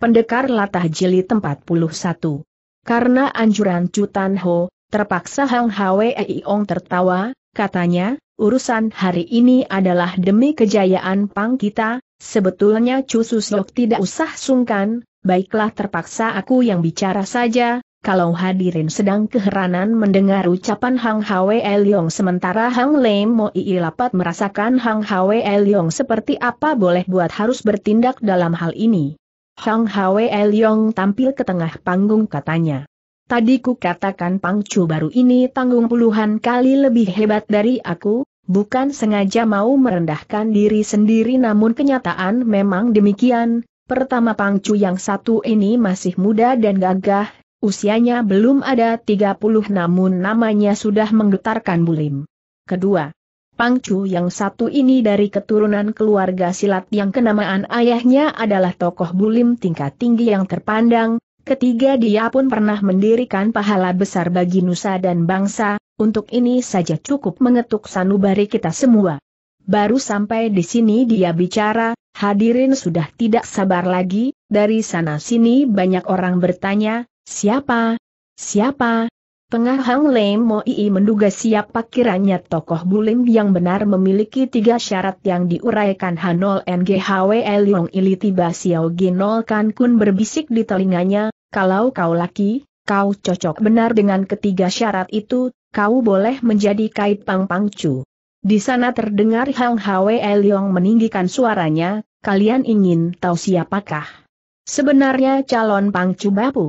Pendekar Latah puluh 41. Karena anjuran Cutan Ho, terpaksa Hang Hwe Iong tertawa, katanya, urusan hari ini adalah demi kejayaan Pang kita, sebetulnya Chu Susok tidak usah sungkan, baiklah terpaksa aku yang bicara saja, kalau hadirin sedang keheranan mendengar ucapan Hang Hwe Iong sementara Hang Lem Mo Ii Lapat merasakan Hang Hwe Iong seperti apa boleh buat harus bertindak dalam hal ini. Hang Hwe Yong tampil ke tengah panggung katanya. Tadi ku katakan Pang Chu baru ini tanggung puluhan kali lebih hebat dari aku, bukan sengaja mau merendahkan diri sendiri namun kenyataan memang demikian. Pertama Pang Chu yang satu ini masih muda dan gagah, usianya belum ada 30 namun namanya sudah menggetarkan bulim. Kedua, Pangcu yang satu ini dari keturunan keluarga silat yang kenamaan ayahnya adalah tokoh bulim tingkat tinggi yang terpandang, ketiga dia pun pernah mendirikan pahala besar bagi nusa dan bangsa, untuk ini saja cukup mengetuk sanubari kita semua. Baru sampai di sini dia bicara, hadirin sudah tidak sabar lagi, dari sana sini banyak orang bertanya, siapa? Siapa? Tengah Hang Lem II menduga siapa kiranya tokoh bulim yang benar memiliki tiga syarat yang diuraikan Hanol NGHW Eliong Ili tiba Xiao Ginol Kan Kun berbisik di telinganya, kalau kau laki, kau cocok benar dengan ketiga syarat itu, kau boleh menjadi kait Pang Pang Pangcu. Di sana terdengar Hang Hwe Eliong meninggikan suaranya, kalian ingin tahu siapakah? Sebenarnya calon Pang Pangcu Bapu.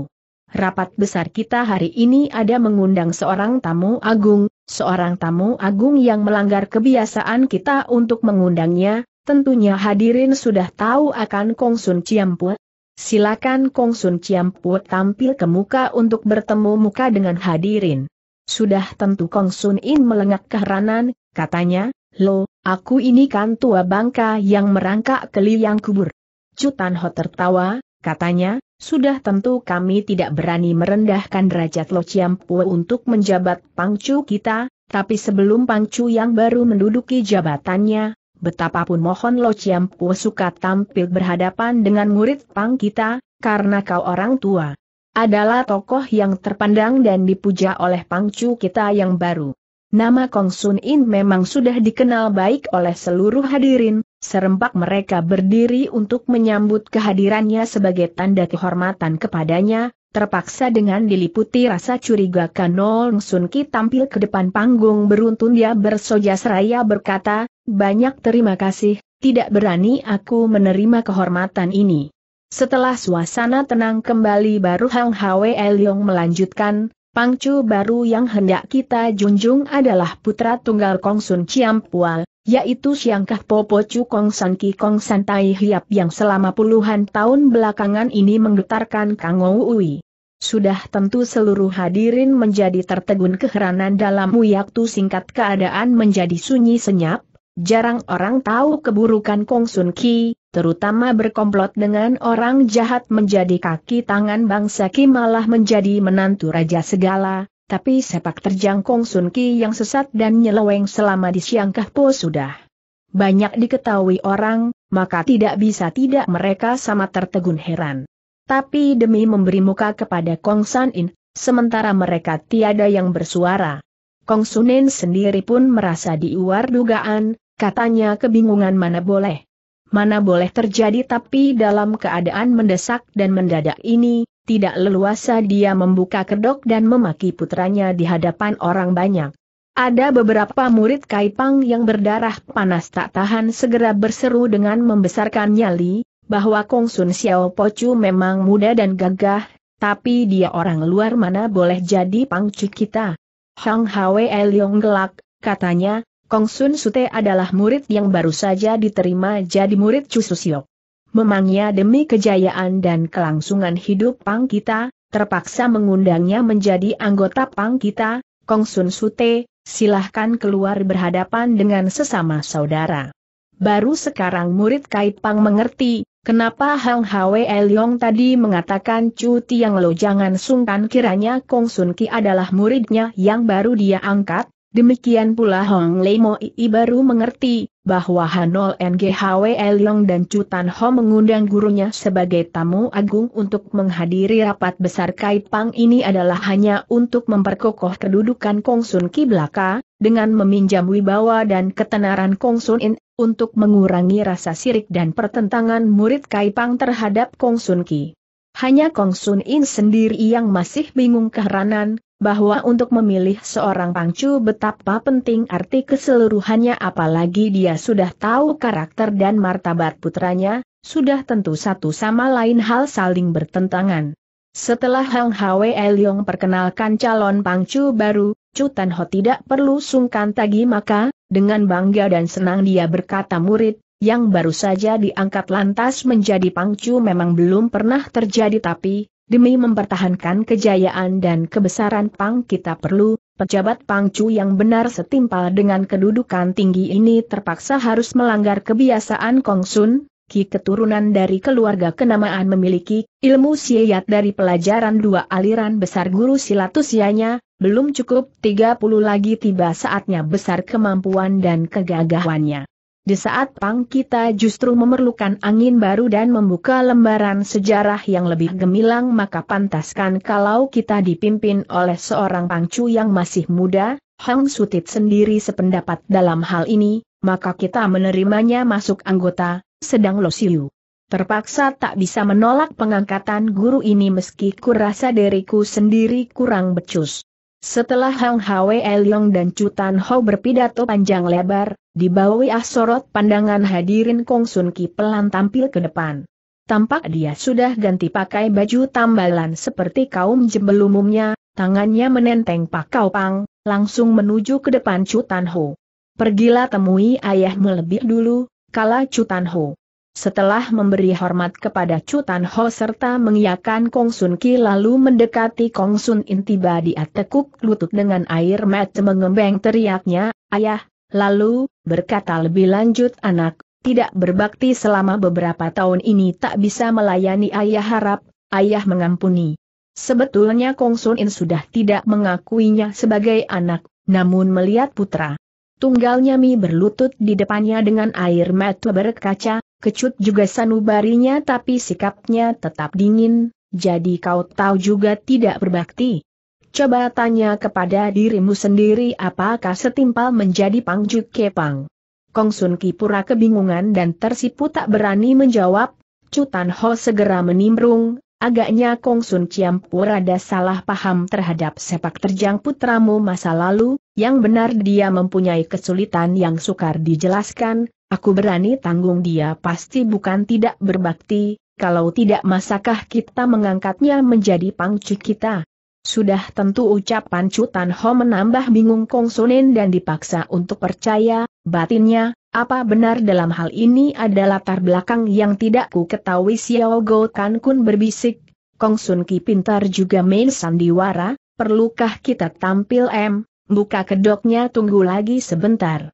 Rapat besar kita hari ini ada mengundang seorang tamu agung, seorang tamu agung yang melanggar kebiasaan kita untuk mengundangnya, tentunya hadirin sudah tahu akan Kong Sun Ciampu. Silakan Kong Sun Ciampu tampil ke muka untuk bertemu muka dengan hadirin. Sudah tentu Sun In melengak keheranan, katanya, Lo, aku ini kan tua bangka yang merangkak ke liang kubur. Cutan Ho tertawa, katanya, sudah tentu kami tidak berani merendahkan derajat Lo Chiampue untuk menjabat pangcu kita, tapi sebelum pangcu yang baru menduduki jabatannya, betapapun mohon Lo Chiampue suka tampil berhadapan dengan murid pang kita, karena kau orang tua. Adalah tokoh yang terpandang dan dipuja oleh pangcu kita yang baru. Nama Kong Sun In memang sudah dikenal baik oleh seluruh hadirin, Serempak mereka berdiri untuk menyambut kehadirannya sebagai tanda kehormatan kepadanya, terpaksa dengan diliputi rasa curiga Kanol Sun Ki tampil ke depan panggung beruntun dia bersoja seraya berkata, banyak terima kasih, tidak berani aku menerima kehormatan ini. Setelah suasana tenang kembali baru Hang Hwe Leong melanjutkan, Pangcu baru yang hendak kita junjung adalah putra tunggal Kongsun Ciampual, yaitu Siangkah Popo Chu Kong San Ki Kong San Tai Hiap yang selama puluhan tahun belakangan ini menggetarkan Kang Ui. Sudah tentu seluruh hadirin menjadi tertegun keheranan dalam waktu singkat keadaan menjadi sunyi senyap, Jarang orang tahu keburukan Kong Sun Ki, terutama berkomplot dengan orang jahat menjadi kaki tangan bangsa Ki malah menjadi menantu raja segala, tapi sepak terjang Kong Sun Ki yang sesat dan nyeleweng selama di Siangkah Po sudah banyak diketahui orang, maka tidak bisa tidak mereka sama tertegun heran. Tapi demi memberi muka kepada Kong San In, sementara mereka tiada yang bersuara. Kong Sunin sendiri pun merasa diuar dugaan, Katanya kebingungan mana boleh. Mana boleh terjadi tapi dalam keadaan mendesak dan mendadak ini, tidak leluasa dia membuka kedok dan memaki putranya di hadapan orang banyak. Ada beberapa murid Kaipang yang berdarah panas tak tahan segera berseru dengan membesarkan nyali, bahwa Kong Sun Xiao Po Pocu memang muda dan gagah, tapi dia orang luar mana boleh jadi pangcu kita. Hang Hwe Elyong gelak, katanya, Kong Sun Sute adalah murid yang baru saja diterima jadi murid Chu Siok. Memangnya demi kejayaan dan kelangsungan hidup Pang kita, terpaksa mengundangnya menjadi anggota Pang kita, Kong Sun Sute, silahkan keluar berhadapan dengan sesama saudara. Baru sekarang murid Kai Pang mengerti, kenapa Hang Hwe Yong tadi mengatakan Chu Tiang Lo jangan sungkan kiranya Kong Sun Ki adalah muridnya yang baru dia angkat, Demikian pula Hong Lei II baru mengerti, bahwa Hanol NGHW Long dan Cutan Ho mengundang gurunya sebagai tamu agung untuk menghadiri rapat besar Kaipang ini adalah hanya untuk memperkokoh kedudukan Kong Sun Ki Belaka, dengan meminjam wibawa dan ketenaran Kong Sun In, untuk mengurangi rasa sirik dan pertentangan murid Kaipang terhadap Kong Sun Ki. Hanya Kong Sun In sendiri yang masih bingung keheranan, bahwa untuk memilih seorang pangcu betapa penting arti keseluruhannya apalagi dia sudah tahu karakter dan martabat putranya, sudah tentu satu sama lain hal saling bertentangan. Setelah Hang Hwe Elyong perkenalkan calon pangcu baru, Chu Tan Ho tidak perlu sungkan tagi maka, dengan bangga dan senang dia berkata murid, yang baru saja diangkat lantas menjadi pangcu memang belum pernah terjadi tapi, Demi mempertahankan kejayaan dan kebesaran Pang kita perlu, pejabat pang Pangcu yang benar setimpal dengan kedudukan tinggi ini terpaksa harus melanggar kebiasaan Kongsun, Ki keturunan dari keluarga kenamaan memiliki ilmu siyat dari pelajaran dua aliran besar guru silat belum cukup 30 lagi tiba saatnya besar kemampuan dan kegagahannya. Di saat pang kita justru memerlukan angin baru dan membuka lembaran sejarah yang lebih gemilang maka pantaskan kalau kita dipimpin oleh seorang pangcu yang masih muda, Hang Sutit sendiri sependapat dalam hal ini, maka kita menerimanya masuk anggota, sedang Lo Siu. Terpaksa tak bisa menolak pengangkatan guru ini meski kurasa diriku sendiri kurang becus. Setelah Hang Hwe Elyong dan Cutan Ho berpidato panjang lebar, dibawahi sorot pandangan hadirin Kong Sun Ki pelan tampil ke depan. Tampak dia sudah ganti pakai baju tambalan seperti kaum jembel umumnya, tangannya menenteng pakau pang, langsung menuju ke depan Cutan Ho. Pergilah temui ayahmu lebih dulu, kala Cutan Ho. Setelah memberi hormat kepada Cutan Ho serta mengiakan Kong Sun Ki lalu mendekati Kong Sun In tiba di tekuk lutut dengan air mata mengembeng teriaknya, ayah, lalu, berkata lebih lanjut anak, tidak berbakti selama beberapa tahun ini tak bisa melayani ayah harap, ayah mengampuni. Sebetulnya Kong Sun In sudah tidak mengakuinya sebagai anak, namun melihat putra. Tunggalnya Mi berlutut di depannya dengan air mata berkaca, kecut juga sanubarinya tapi sikapnya tetap dingin, jadi kau tahu juga tidak berbakti. Coba tanya kepada dirimu sendiri apakah setimpal menjadi pangjuk kepang. Kong Sun Kipura kebingungan dan tersipu tak berani menjawab, Cutan Ho segera menimbrung, agaknya Kong Sun Ciampura ada salah paham terhadap sepak terjang putramu masa lalu, yang benar dia mempunyai kesulitan yang sukar dijelaskan, Aku berani tanggung dia pasti bukan tidak berbakti, kalau tidak masakah kita mengangkatnya menjadi pangcu kita? Sudah tentu ucapan Tan Ho menambah bingung Kong Sunen dan dipaksa untuk percaya, batinnya, apa benar dalam hal ini ada latar belakang yang tidak ku ketahui Xiao Go Kan Kun berbisik, Kong Sun Ki pintar juga main sandiwara, perlukah kita tampil M, buka kedoknya tunggu lagi sebentar.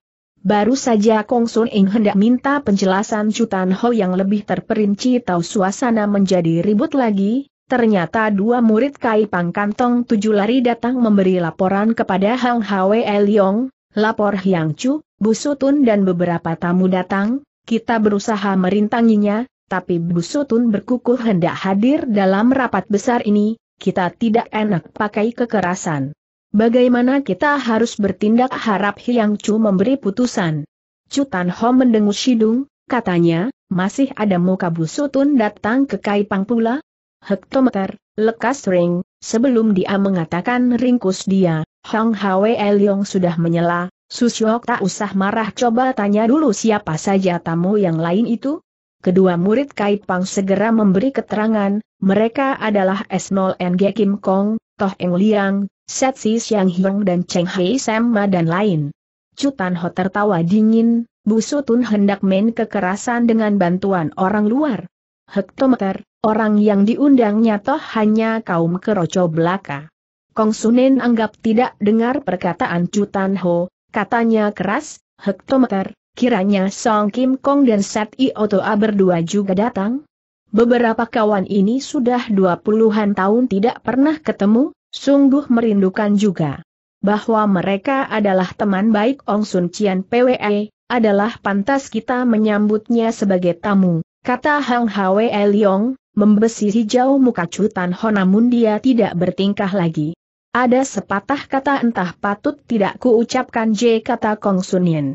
Baru saja Kong Sun ingin hendak minta penjelasan Tan Ho yang lebih terperinci tahu suasana menjadi ribut lagi, ternyata dua murid Kai Pang Kantong tujuh lari datang memberi laporan kepada Hang Hwe Leong, lapor Hyang Chu, Bu Sutun dan beberapa tamu datang, kita berusaha merintanginya, tapi Bu Sutun berkukuh hendak hadir dalam rapat besar ini, kita tidak enak pakai kekerasan. Bagaimana kita harus bertindak harap Hyang Chu memberi putusan. Chu Tan Ho mendengus hidung, katanya, masih ada muka busutun datang ke Kaipang pula? Hektometer, lekas ring, sebelum dia mengatakan ringkus dia, Hong Hwe Yong sudah menyela, Susyok tak usah marah coba tanya dulu siapa saja tamu yang lain itu? Kedua murid Kaipang segera memberi keterangan, mereka adalah S0 NG Kim Kong, Toh Eng Liang, Set Si Siang Hiong dan Cheng Hei Sema dan lain. Cutan Ho tertawa dingin, Busutun hendak main kekerasan dengan bantuan orang luar. Hektometer, orang yang diundangnya toh hanya kaum keroco belaka. Kong Sunen anggap tidak dengar perkataan Cutan Ho, katanya keras, Hektometer, kiranya Song Kim Kong dan Set Otoa berdua juga datang, Beberapa kawan ini sudah dua puluhan tahun tidak pernah ketemu, sungguh merindukan juga. Bahwa mereka adalah teman baik Ong Sun Cian PWE, adalah pantas kita menyambutnya sebagai tamu, kata Hang Hwe Liong, membesi hijau muka Cutan Ho namun dia tidak bertingkah lagi. Ada sepatah kata entah patut tidak kuucapkan J kata Kong Sun Yen.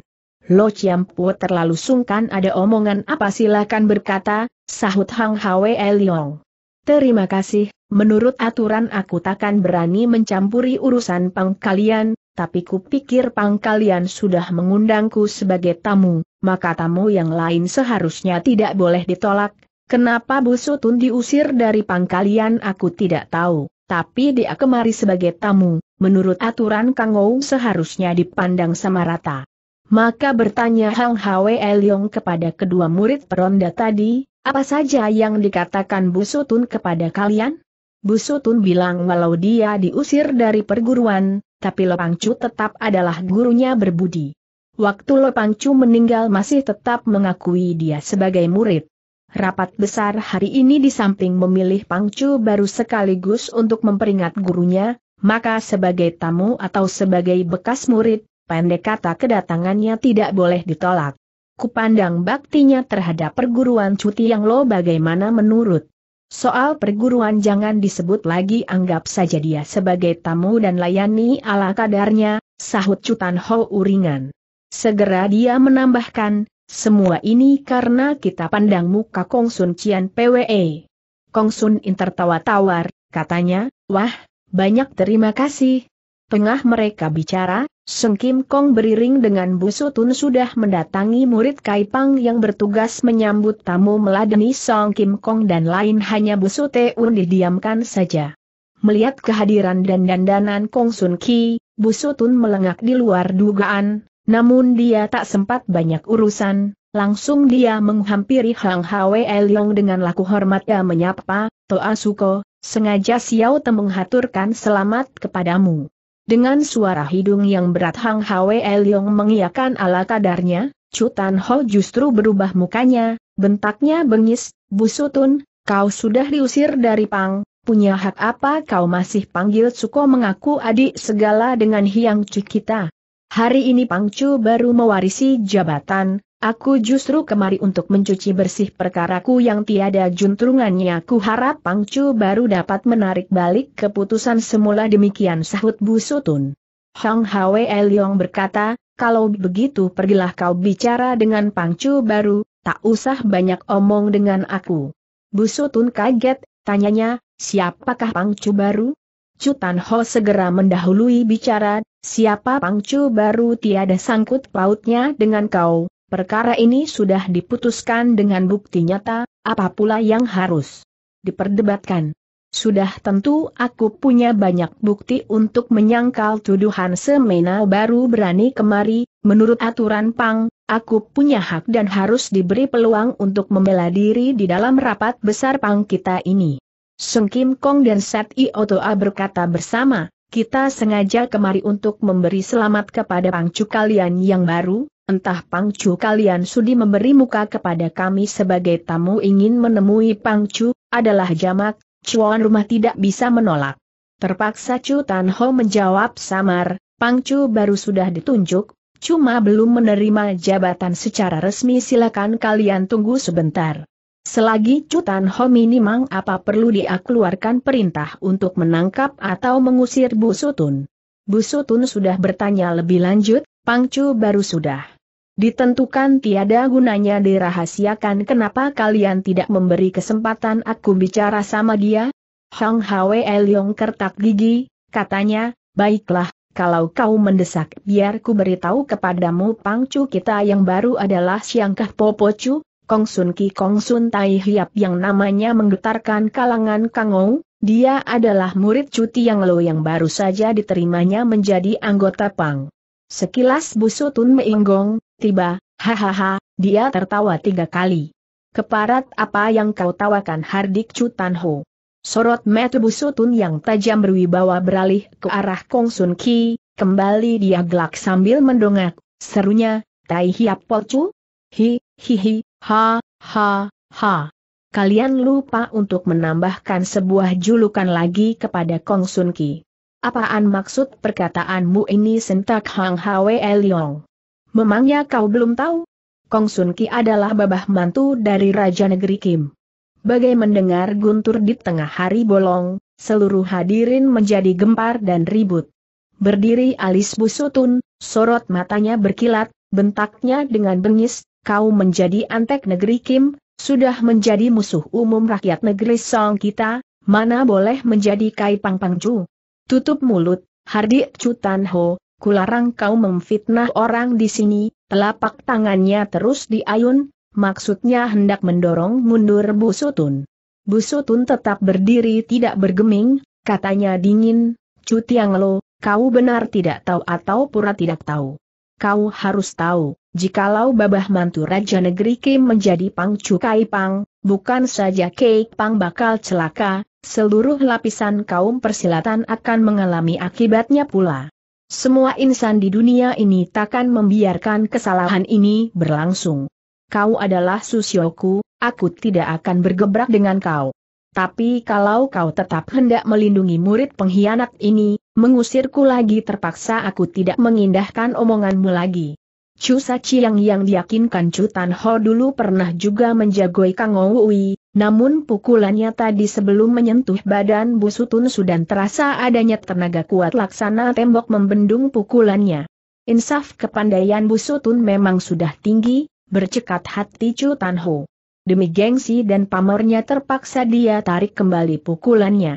Lo Chiampu terlalu sungkan ada omongan apa silakan berkata, sahut Hang Hwe Liong. Terima kasih, menurut aturan aku takkan berani mencampuri urusan pang kalian, tapi kupikir pang kalian sudah mengundangku sebagai tamu, maka tamu yang lain seharusnya tidak boleh ditolak. Kenapa Busutun diusir dari pang kalian aku tidak tahu, tapi dia kemari sebagai tamu, menurut aturan Kang Ou seharusnya dipandang sama rata. Maka bertanya Hang Hwe Eliong kepada kedua murid peronda tadi, apa saja yang dikatakan Busutun kepada kalian? Busutun bilang walau dia diusir dari perguruan, tapi Lepangcu tetap adalah gurunya berbudi. Waktu Lepangcu meninggal masih tetap mengakui dia sebagai murid. Rapat besar hari ini di samping memilih Pangcu baru sekaligus untuk memperingat gurunya, maka sebagai tamu atau sebagai bekas murid, Pendek kata kedatangannya tidak boleh ditolak. Kupandang baktinya terhadap perguruan cuti yang lo bagaimana menurut. Soal perguruan jangan disebut lagi anggap saja dia sebagai tamu dan layani ala kadarnya, sahut Cutan Ho uringan. Segera dia menambahkan, semua ini karena kita pandang muka Kong Sun Cian PWE. Kong Sun In tertawa tawar, katanya, wah, banyak terima kasih. Tengah mereka bicara, Seng Kim Kong beriring dengan busutun sudah mendatangi murid Kaipang yang bertugas menyambut tamu meladeni Song Kim Kong dan lain hanya busuteun didiamkan saja. Melihat kehadiran dan dandanan Kong Sun Ki, busutun melengak di luar dugaan, namun dia tak sempat banyak urusan, langsung dia menghampiri Hang Hwe Elyong dengan laku hormatnya menyapa, Toa Suko, sengaja Xiao Te menghaturkan selamat kepadamu. Dengan suara hidung yang berat Hang Hwe Leong mengiakan ala kadarnya, Cutan Ho justru berubah mukanya, bentaknya bengis, Busutun, kau sudah diusir dari Pang, punya hak apa kau masih panggil Suko mengaku adik segala dengan Hiang Cik kita. Hari ini Pang Chu baru mewarisi jabatan, Aku justru kemari untuk mencuci bersih perkaraku yang tiada juntrungannya. Ku harap Pangcu baru dapat menarik balik keputusan semula demikian sahut Bu Sutun. Hang Hwe Eliong berkata, kalau begitu pergilah kau bicara dengan Pangcu baru, tak usah banyak omong dengan aku. Bu Sutun kaget, tanyanya, siapakah Pangcu baru? Cutan Ho segera mendahului bicara, siapa Pangcu baru tiada sangkut pautnya dengan kau, Perkara ini sudah diputuskan dengan bukti nyata, apa pula yang harus diperdebatkan. Sudah tentu aku punya banyak bukti untuk menyangkal tuduhan semena baru berani kemari, menurut aturan Pang, aku punya hak dan harus diberi peluang untuk membela diri di dalam rapat besar Pang kita ini. Sung Kim Kong dan Sat I Otoa berkata bersama, kita sengaja kemari untuk memberi selamat kepada Pangcu kalian yang baru, Entah Pangcu kalian sudi memberi muka kepada kami sebagai tamu ingin menemui Pangcu, adalah jamak, cuan rumah tidak bisa menolak. Terpaksa Chu Tan Ho menjawab samar, Pangcu baru sudah ditunjuk, cuma belum menerima jabatan secara resmi silakan kalian tunggu sebentar. Selagi Tan Ho minimal apa perlu dia keluarkan perintah untuk menangkap atau mengusir Bu Sutun. Bu Sutun sudah bertanya lebih lanjut, Pangcu baru sudah. Ditentukan tiada gunanya dirahasiakan kenapa kalian tidak memberi kesempatan aku bicara sama dia? Hong Hwe Elyong kertak gigi, katanya, baiklah, kalau kau mendesak biar ku beritahu kepadamu Pangcu kita yang baru adalah Siangkah Popocu, Kong Sun Ki Kong Sun Tai Hiap yang namanya menggetarkan kalangan Kangou, dia adalah murid cuti yang lo yang baru saja diterimanya menjadi anggota Pang. Sekilas busu Tun Meinggong, tiba, hahaha, dia tertawa tiga kali. Keparat apa yang kau tawakan Hardik Cutan Ho. Sorot mata busu Tun yang tajam berwibawa beralih ke arah Kong Sun Ki, kembali dia gelak sambil mendongak, serunya, Tai Hiap Polcu? Hi, hi hi, ha, ha, ha. Kalian lupa untuk menambahkan sebuah julukan lagi kepada Kong Sun Ki. Apaan maksud perkataanmu ini sentak Hang Hwe Liong? Memangnya kau belum tahu? Kong Sun Ki adalah babah mantu dari Raja Negeri Kim. Bagai mendengar guntur di tengah hari bolong, seluruh hadirin menjadi gempar dan ribut. Berdiri alis busutun, sorot matanya berkilat, bentaknya dengan bengis, kau menjadi antek negeri Kim, sudah menjadi musuh umum rakyat negeri Song kita, mana boleh menjadi Kai Pang Pangju. Tutup mulut, Hardi Cutanho, Ho, kularang kau memfitnah orang di sini, telapak tangannya terus diayun, maksudnya hendak mendorong mundur Busutun. Busutun tetap berdiri tidak bergeming, katanya dingin, Cutiang Lo, kau benar tidak tahu atau pura tidak tahu. Kau harus tahu, jikalau babah mantu Raja Negeri Kim menjadi Pangcu Pang. Bukan saja Kei Pang bakal celaka, seluruh lapisan kaum persilatan akan mengalami akibatnya pula. Semua insan di dunia ini takkan membiarkan kesalahan ini berlangsung. Kau adalah Susyoku, aku tidak akan bergebrak dengan kau. Tapi kalau kau tetap hendak melindungi murid pengkhianat ini, mengusirku lagi terpaksa aku tidak mengindahkan omonganmu lagi. Chu Chiang yang diyakinkan Chu Tan Ho dulu pernah juga menjagoi Kang Wei, namun pukulannya tadi sebelum menyentuh badan Busutun sudah terasa adanya tenaga kuat laksana tembok membendung pukulannya. Insaf kepandaian Busutun memang sudah tinggi, bercekat hati Chu Tan Ho. Demi gengsi dan pamornya terpaksa dia tarik kembali pukulannya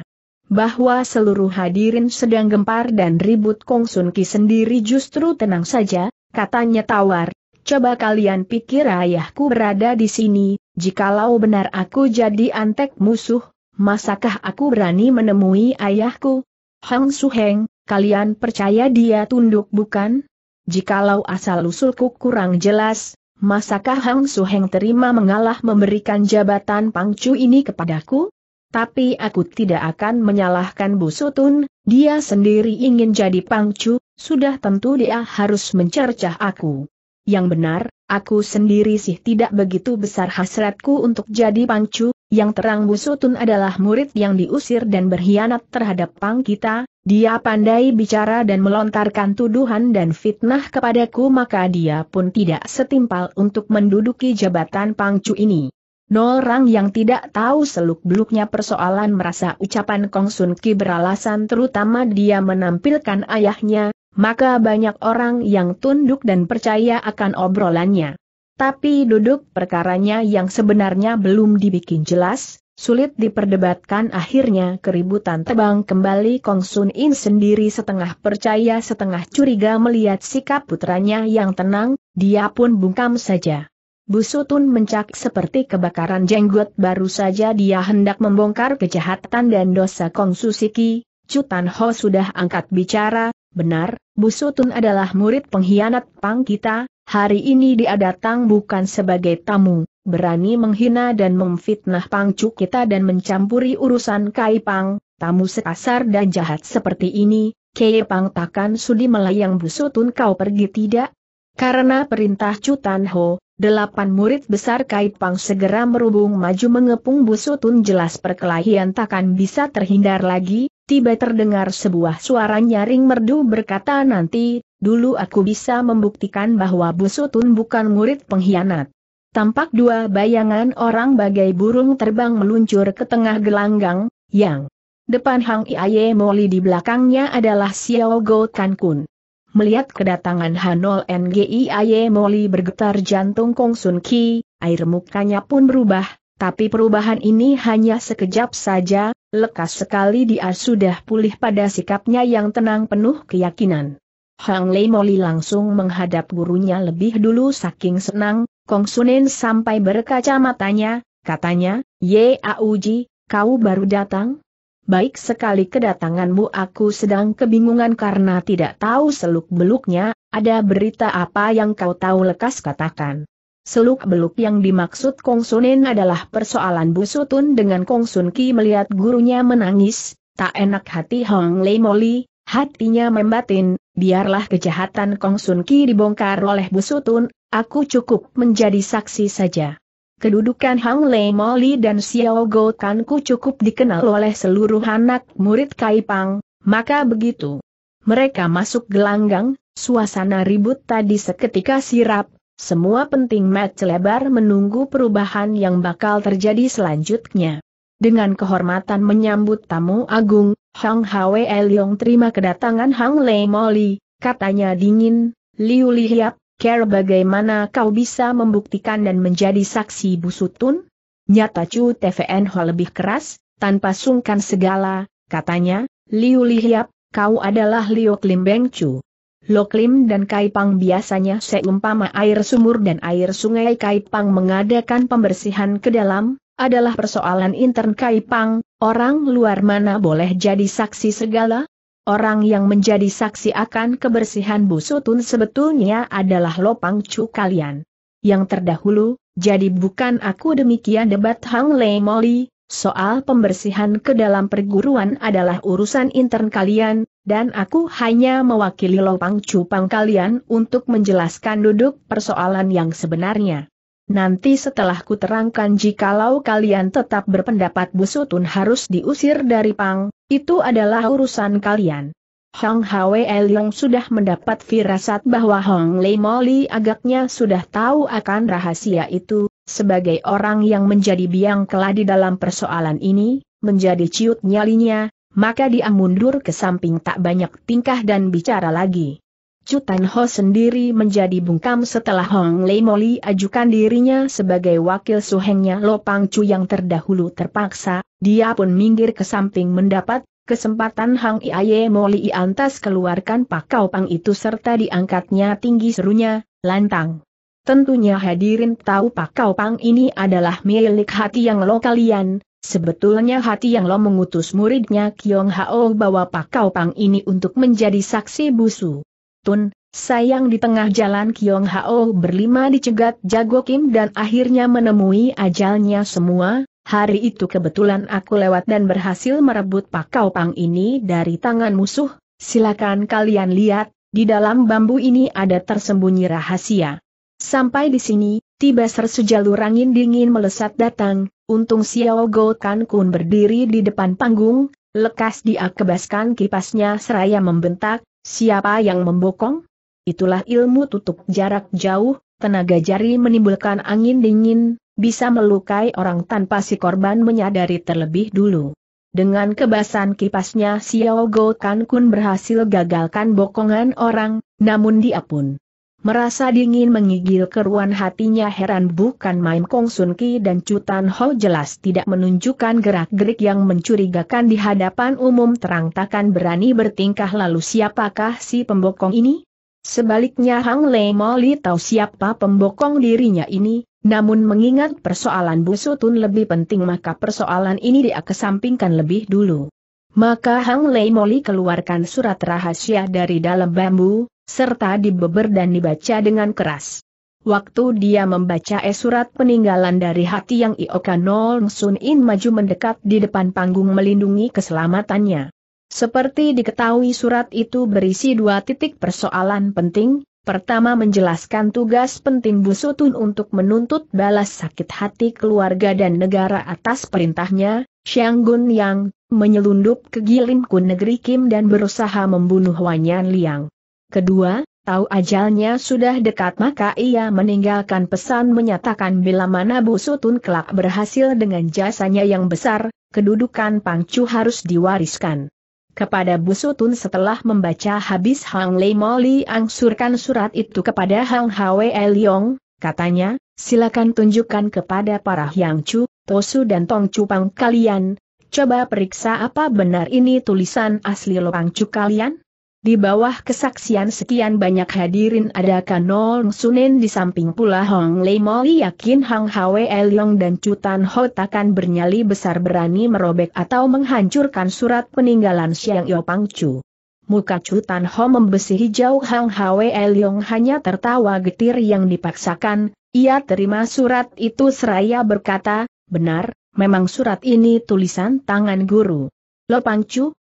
bahwa seluruh hadirin sedang gempar dan ribut Kong Sun Ki sendiri justru tenang saja, Katanya tawar, coba kalian pikir ayahku berada di sini, jikalau benar aku jadi antek musuh, masakah aku berani menemui ayahku? Hang Su Heng? kalian percaya dia tunduk bukan? Jikalau asal-usulku kurang jelas, masakah Hang Su Heng terima mengalah memberikan jabatan pangcu ini kepadaku? tapi aku tidak akan menyalahkan Bu Sutun, dia sendiri ingin jadi pangcu, sudah tentu dia harus mencercah aku. Yang benar, aku sendiri sih tidak begitu besar hasratku untuk jadi pangcu, yang terang Bu Sutun adalah murid yang diusir dan berkhianat terhadap pang kita, dia pandai bicara dan melontarkan tuduhan dan fitnah kepadaku maka dia pun tidak setimpal untuk menduduki jabatan pangcu ini. Orang yang tidak tahu seluk-beluknya persoalan merasa ucapan Kong Sun Ki beralasan terutama dia menampilkan ayahnya, maka banyak orang yang tunduk dan percaya akan obrolannya. Tapi duduk perkaranya yang sebenarnya belum dibikin jelas, sulit diperdebatkan akhirnya keributan tebang kembali Kong Sun In sendiri setengah percaya setengah curiga melihat sikap putranya yang tenang, dia pun bungkam saja. Busutun mencak seperti kebakaran jenggot baru saja dia hendak membongkar kejahatan dan dosa Kong Susiki, Cutan Ho sudah angkat bicara, benar, Busutun adalah murid pengkhianat Pang kita, hari ini dia datang bukan sebagai tamu, berani menghina dan memfitnah Pang Cu kita dan mencampuri urusan Kai Pang, tamu sekasar dan jahat seperti ini, Kei Pang takkan sudi melayang Busutun kau pergi tidak? Karena perintah Cutan Ho, Delapan murid besar Kaipang segera merubung maju mengepung busutun jelas perkelahian takkan bisa terhindar lagi, tiba terdengar sebuah suara nyaring merdu berkata nanti, dulu aku bisa membuktikan bahwa busutun bukan murid pengkhianat. Tampak dua bayangan orang bagai burung terbang meluncur ke tengah gelanggang, yang depan Hang Iaye Moli di belakangnya adalah Xiao Go Kankun melihat kedatangan Hanol Aye Moli bergetar jantung Kong Sun Ki, air mukanya pun berubah, tapi perubahan ini hanya sekejap saja, lekas sekali dia sudah pulih pada sikapnya yang tenang penuh keyakinan. Hang Lei Moli langsung menghadap gurunya lebih dulu saking senang, Kong Sunin sampai berkacamatanya, katanya, Ye Auji, kau baru datang? baik sekali kedatanganmu aku sedang kebingungan karena tidak tahu seluk-beluknya, ada berita apa yang kau tahu lekas katakan. Seluk-beluk yang dimaksud Kong Sunen adalah persoalan Bu Sutun dengan Kong Sun Ki melihat gurunya menangis, tak enak hati Hong Lei Moli, hatinya membatin, biarlah kejahatan Kong Sun Ki dibongkar oleh Bu Sutun, aku cukup menjadi saksi saja. Kedudukan Hang Lei Moli dan Xiao Go Tanku cukup dikenal oleh seluruh anak murid Kaipang, maka begitu. Mereka masuk gelanggang, suasana ribut tadi seketika sirap, semua penting match lebar menunggu perubahan yang bakal terjadi selanjutnya. Dengan kehormatan menyambut tamu agung, Hang Hwe Liong terima kedatangan Hang Lei Moli, katanya dingin, Liu Lihiap, Care bagaimana kau bisa membuktikan dan menjadi saksi busutun? Nyata Chu TVN Ho lebih keras, tanpa sungkan segala, katanya, Liu Lihiap, kau adalah Liu Klim Beng Chu. Klim dan Kai Pang biasanya seumpama air sumur dan air sungai Kai Pang mengadakan pembersihan ke dalam, adalah persoalan intern Kai Pang. orang luar mana boleh jadi saksi segala? Orang yang menjadi saksi akan kebersihan Busutun sebetulnya adalah Lopang cu kalian. Yang terdahulu, jadi bukan aku demikian debat Hang Lei Moli, soal pembersihan ke dalam perguruan adalah urusan intern kalian, dan aku hanya mewakili Lopang Chu Pang kalian untuk menjelaskan duduk persoalan yang sebenarnya. Nanti setelah ku terangkan jikalau kalian tetap berpendapat Busutun harus diusir dari Pang, itu adalah urusan kalian. Hong Hwe Leong sudah mendapat firasat bahwa Hong Lei Moli agaknya sudah tahu akan rahasia itu, sebagai orang yang menjadi biang keladi dalam persoalan ini, menjadi ciut nyalinya, maka dia mundur ke samping tak banyak tingkah dan bicara lagi. Chu Tan Ho sendiri menjadi bungkam setelah Hong Lei Moli ajukan dirinya sebagai wakil suhengnya Lopang Chu yang terdahulu terpaksa, dia pun minggir ke samping mendapat kesempatan Hong Iaye Moli antas keluarkan pakau pang itu serta diangkatnya tinggi serunya, lantang. Tentunya hadirin tahu pakau pang ini adalah milik hati yang lo kalian, Sebetulnya hati yang lo mengutus muridnya Kiong Hao bahwa Pakau Pang ini untuk menjadi saksi busu. Tun, sayang di tengah jalan Kiong Hao berlima dicegat Jago Kim dan akhirnya menemui ajalnya semua, hari itu kebetulan aku lewat dan berhasil merebut pakau pang ini dari tangan musuh, silakan kalian lihat, di dalam bambu ini ada tersembunyi rahasia. Sampai di sini, tiba sersejalur angin dingin melesat datang, untung Xiao Go Kan Kun berdiri di depan panggung, lekas dia kebaskan kipasnya seraya membentak, Siapa yang membokong? Itulah ilmu tutup jarak jauh, tenaga jari menimbulkan angin dingin, bisa melukai orang tanpa si korban menyadari terlebih dulu. Dengan kebasan kipasnya Xiao Go Kan Kun berhasil gagalkan bokongan orang, namun dia pun Merasa dingin mengigil keruan hatinya heran bukan main Kong Sun Ki dan Cutan Ho jelas tidak menunjukkan gerak-gerik yang mencurigakan di hadapan umum terang takkan berani bertingkah lalu siapakah si pembokong ini? Sebaliknya Hang Lei Mo tahu siapa pembokong dirinya ini, namun mengingat persoalan Bu Sutun lebih penting maka persoalan ini dia kesampingkan lebih dulu. Maka Hang Lei Moli keluarkan surat rahasia dari dalam bambu, serta dibeber dan dibaca dengan keras. Waktu dia membaca es eh, surat peninggalan dari hati yang Ioka Nol Sun In maju mendekat di depan panggung melindungi keselamatannya. Seperti diketahui surat itu berisi dua titik persoalan penting, pertama menjelaskan tugas penting Busutun untuk menuntut balas sakit hati keluarga dan negara atas perintahnya, Xiang Gun Yang, menyelundup ke Gilin Kun negeri Kim dan berusaha membunuh Wanyan Liang. Kedua, tahu ajalnya sudah dekat maka ia meninggalkan pesan menyatakan bila mana Bu Sutun kelak berhasil dengan jasanya yang besar, kedudukan Pangcu harus diwariskan. Kepada Bu Sutun setelah membaca habis Hang Lei Moli angsurkan surat itu kepada Hang Hwe Liong, katanya, silakan tunjukkan kepada para Hyang Chu, Tosu dan Tong Cupang kalian, coba periksa apa benar ini tulisan asli Pang Chu kalian? Di bawah kesaksian sekian banyak hadirin ada Kanol Sunen di samping pula Hong Lei Moli yakin Hang Hwe Elyong dan Cutan Ho takkan bernyali besar berani merobek atau menghancurkan surat peninggalan Siang Yo Pang Chu. Muka Cutan Ho membesi hijau Hang Hwe Elyong hanya tertawa getir yang dipaksakan, ia terima surat itu seraya berkata, benar, memang surat ini tulisan tangan guru. Lo Pang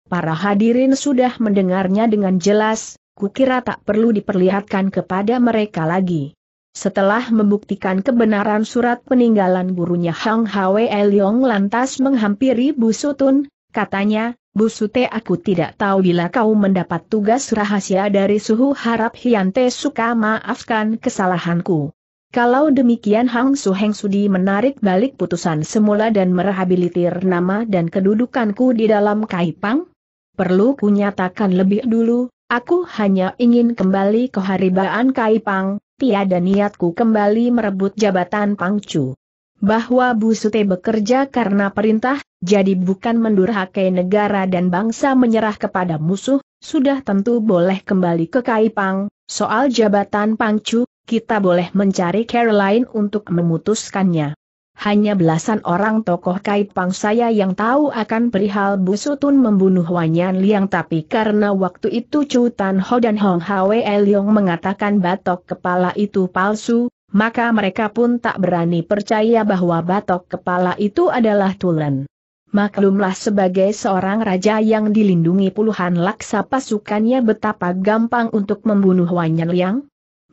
Para hadirin sudah mendengarnya dengan jelas, kukira tak perlu diperlihatkan kepada mereka lagi. Setelah membuktikan kebenaran surat peninggalan gurunya Hang Hwe Elyong lantas menghampiri Bu Sutun, katanya, Bu Sute aku tidak tahu bila kau mendapat tugas rahasia dari suhu harap Hyante suka maafkan kesalahanku. Kalau demikian Hang Suheng Sudi menarik balik putusan semula dan merehabilitir nama dan kedudukanku di dalam Kaipang, perlu kunyatakan lebih dulu, aku hanya ingin kembali ke haribaan Kaipang, tiada niatku kembali merebut jabatan Pangcu. Bahwa Bu Sute bekerja karena perintah, jadi bukan mendurhakai negara dan bangsa menyerah kepada musuh, sudah tentu boleh kembali ke Kaipang, soal jabatan Pangcu, kita boleh mencari Caroline untuk memutuskannya hanya belasan orang tokoh Kaipang saya yang tahu akan perihal Busutun membunuh Wanyan Liang tapi karena waktu itu Chu Tan Ho dan Hong Hwe Liong mengatakan batok kepala itu palsu, maka mereka pun tak berani percaya bahwa batok kepala itu adalah Tulen. Maklumlah sebagai seorang raja yang dilindungi puluhan laksa pasukannya betapa gampang untuk membunuh Wanyan Liang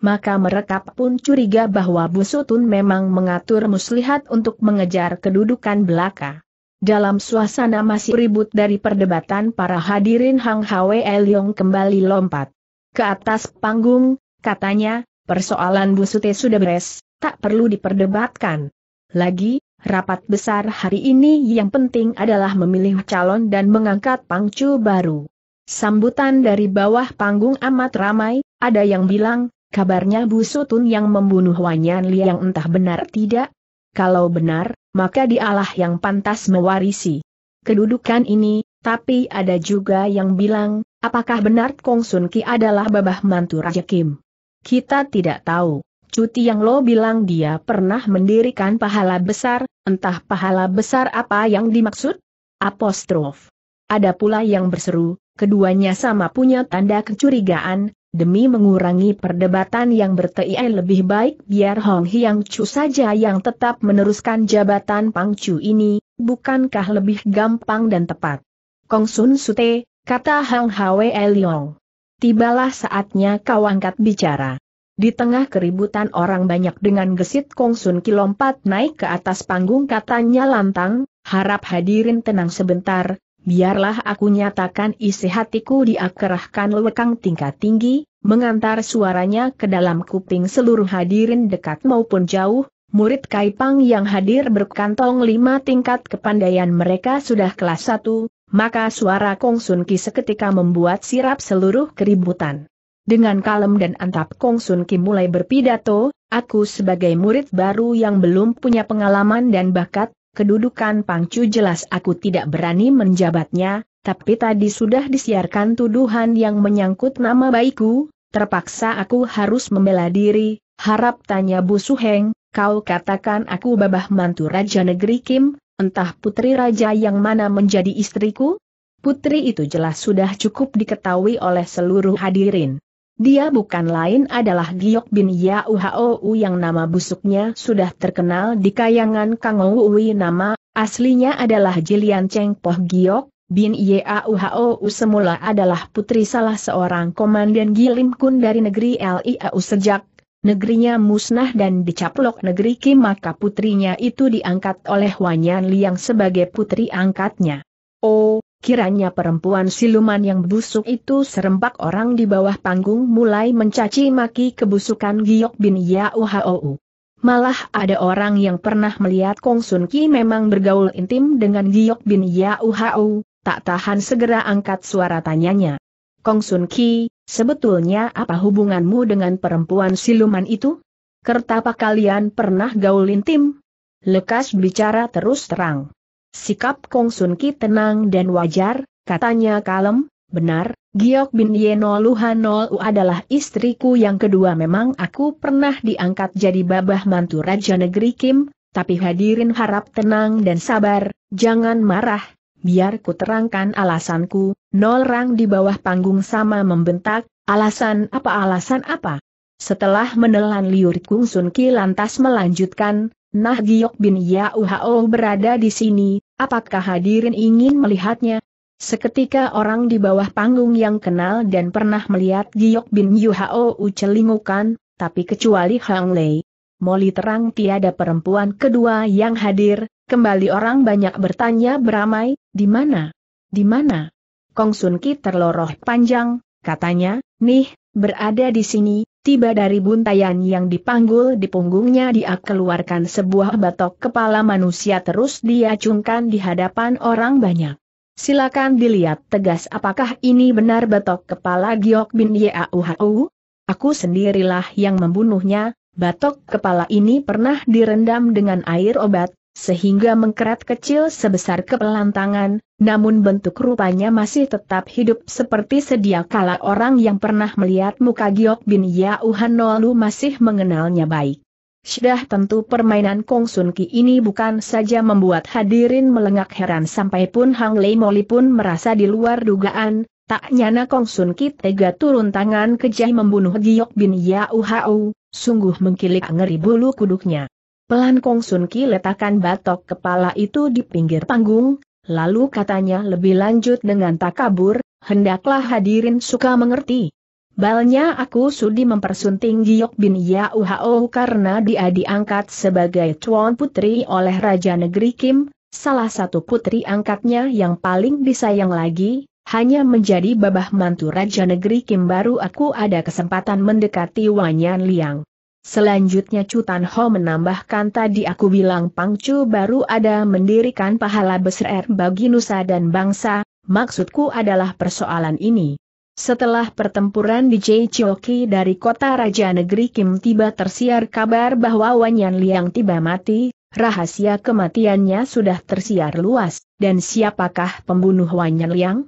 maka mereka pun curiga bahwa Busutun memang mengatur muslihat untuk mengejar kedudukan belaka. Dalam suasana masih ribut dari perdebatan para hadirin Hang Hwe Elyong kembali lompat ke atas panggung, katanya, persoalan Busute sudah beres, tak perlu diperdebatkan. Lagi, rapat besar hari ini yang penting adalah memilih calon dan mengangkat pangcu baru. Sambutan dari bawah panggung amat ramai, ada yang bilang, kabarnya Bu Sutun yang membunuh Wanyan Liang entah benar tidak? Kalau benar, maka dialah yang pantas mewarisi kedudukan ini, tapi ada juga yang bilang, apakah benar Kong Sun Ki adalah babah mantu Raja Kim? Kita tidak tahu. Cuti yang lo bilang dia pernah mendirikan pahala besar, entah pahala besar apa yang dimaksud? Apostrof. Ada pula yang berseru, keduanya sama punya tanda kecurigaan, Demi mengurangi perdebatan yang bertiai lebih baik biar Hong Hyang Chu saja yang tetap meneruskan jabatan Pang Chu ini, bukankah lebih gampang dan tepat? Kong Sun Sute, kata Hang Hwe Liong. Tibalah saatnya kau angkat bicara. Di tengah keributan orang banyak dengan gesit Kong Sun kilompat naik ke atas panggung katanya lantang, harap hadirin tenang sebentar, biarlah aku nyatakan isi hatiku diakerahkan lewekang tingkat tinggi, mengantar suaranya ke dalam kuping seluruh hadirin dekat maupun jauh, murid Kaipang yang hadir berkantong lima tingkat kepandaian mereka sudah kelas satu, maka suara Kong Sun Ki seketika membuat sirap seluruh keributan. Dengan kalem dan antap Kong Sun Ki mulai berpidato, aku sebagai murid baru yang belum punya pengalaman dan bakat, kedudukan Pangcu jelas aku tidak berani menjabatnya, tapi tadi sudah disiarkan tuduhan yang menyangkut nama baikku, terpaksa aku harus membela diri, harap tanya Bu Suheng, kau katakan aku babah mantu Raja Negeri Kim, entah putri raja yang mana menjadi istriku? Putri itu jelas sudah cukup diketahui oleh seluruh hadirin. Dia bukan lain adalah Giok bin Yauhou yang nama busuknya sudah terkenal di kayangan Kang Ouwi nama, aslinya adalah Jilian Cheng Poh Giok, bin Yauhou semula adalah putri salah seorang komandan Gilim Kun dari negeri Liau sejak negerinya musnah dan dicaplok negeri Kim maka putrinya itu diangkat oleh Wanyan Liang sebagai putri angkatnya. Oh, Kiranya perempuan siluman yang busuk itu serempak orang di bawah panggung mulai mencaci maki kebusukan Giok bin Yauhou. Malah ada orang yang pernah melihat Kong Sun Ki memang bergaul intim dengan Giok bin Yauhou, tak tahan segera angkat suara tanyanya. Kong Sun Ki, sebetulnya apa hubunganmu dengan perempuan siluman itu? Kertapa kalian pernah gaul intim? Lekas bicara terus terang. Sikap Kong Sun Ki tenang dan wajar, katanya kalem, benar, Giok Bin Yeno Luhanolu adalah istriku yang kedua memang aku pernah diangkat jadi babah mantu Raja Negeri Kim, tapi hadirin harap tenang dan sabar, jangan marah, biar ku terangkan alasanku, nol rang di bawah panggung sama membentak, alasan apa alasan apa. Setelah menelan liur Kung Sun Ki lantas melanjutkan, Nah Giok bin Yauhao berada di sini, apakah hadirin ingin melihatnya? Seketika orang di bawah panggung yang kenal dan pernah melihat Giok bin Yuhao ucelingukan, tapi kecuali Hang Lei. Moli terang tiada perempuan kedua yang hadir, kembali orang banyak bertanya beramai, di mana? Di mana? Kong Sun Ki terloroh panjang, katanya, nih, berada di sini, Tiba dari buntayan yang dipanggul di punggungnya dia keluarkan sebuah batok kepala manusia terus dia di hadapan orang banyak. Silakan dilihat tegas apakah ini benar batok kepala Giok bin Yauhau? Aku sendirilah yang membunuhnya, batok kepala ini pernah direndam dengan air obat, sehingga mengkerat kecil sebesar kepelantangan, namun bentuk rupanya masih tetap hidup seperti sedia kala orang yang pernah melihat muka Giok Bin Yauhan Nolu masih mengenalnya baik. Sudah tentu permainan Kong Sun Ki ini bukan saja membuat hadirin melengak heran sampai pun Hang Lei Moli pun merasa di luar dugaan, tak nyana Kong Sun Ki tega turun tangan kejah membunuh Giok Bin Yauhau, sungguh mengkilik ngeri bulu kuduknya. Pelan Kong Sun Ki letakkan batok kepala itu di pinggir panggung, lalu katanya lebih lanjut dengan takabur, hendaklah hadirin suka mengerti. Balnya aku sudi mempersunting Giok bin Yauhao karena dia diangkat sebagai tuan putri oleh Raja Negeri Kim, salah satu putri angkatnya yang paling disayang lagi, hanya menjadi babah mantu Raja Negeri Kim baru aku ada kesempatan mendekati Wanyan Liang. Selanjutnya Chu Tan Ho menambahkan tadi aku bilang Pangcu baru ada mendirikan pahala besar bagi nusa dan bangsa, maksudku adalah persoalan ini. Setelah pertempuran di Jaichoki dari kota Raja Negeri Kim tiba tersiar kabar bahwa Wanyan Liang tiba mati, rahasia kematiannya sudah tersiar luas, dan siapakah pembunuh Wanyan Liang?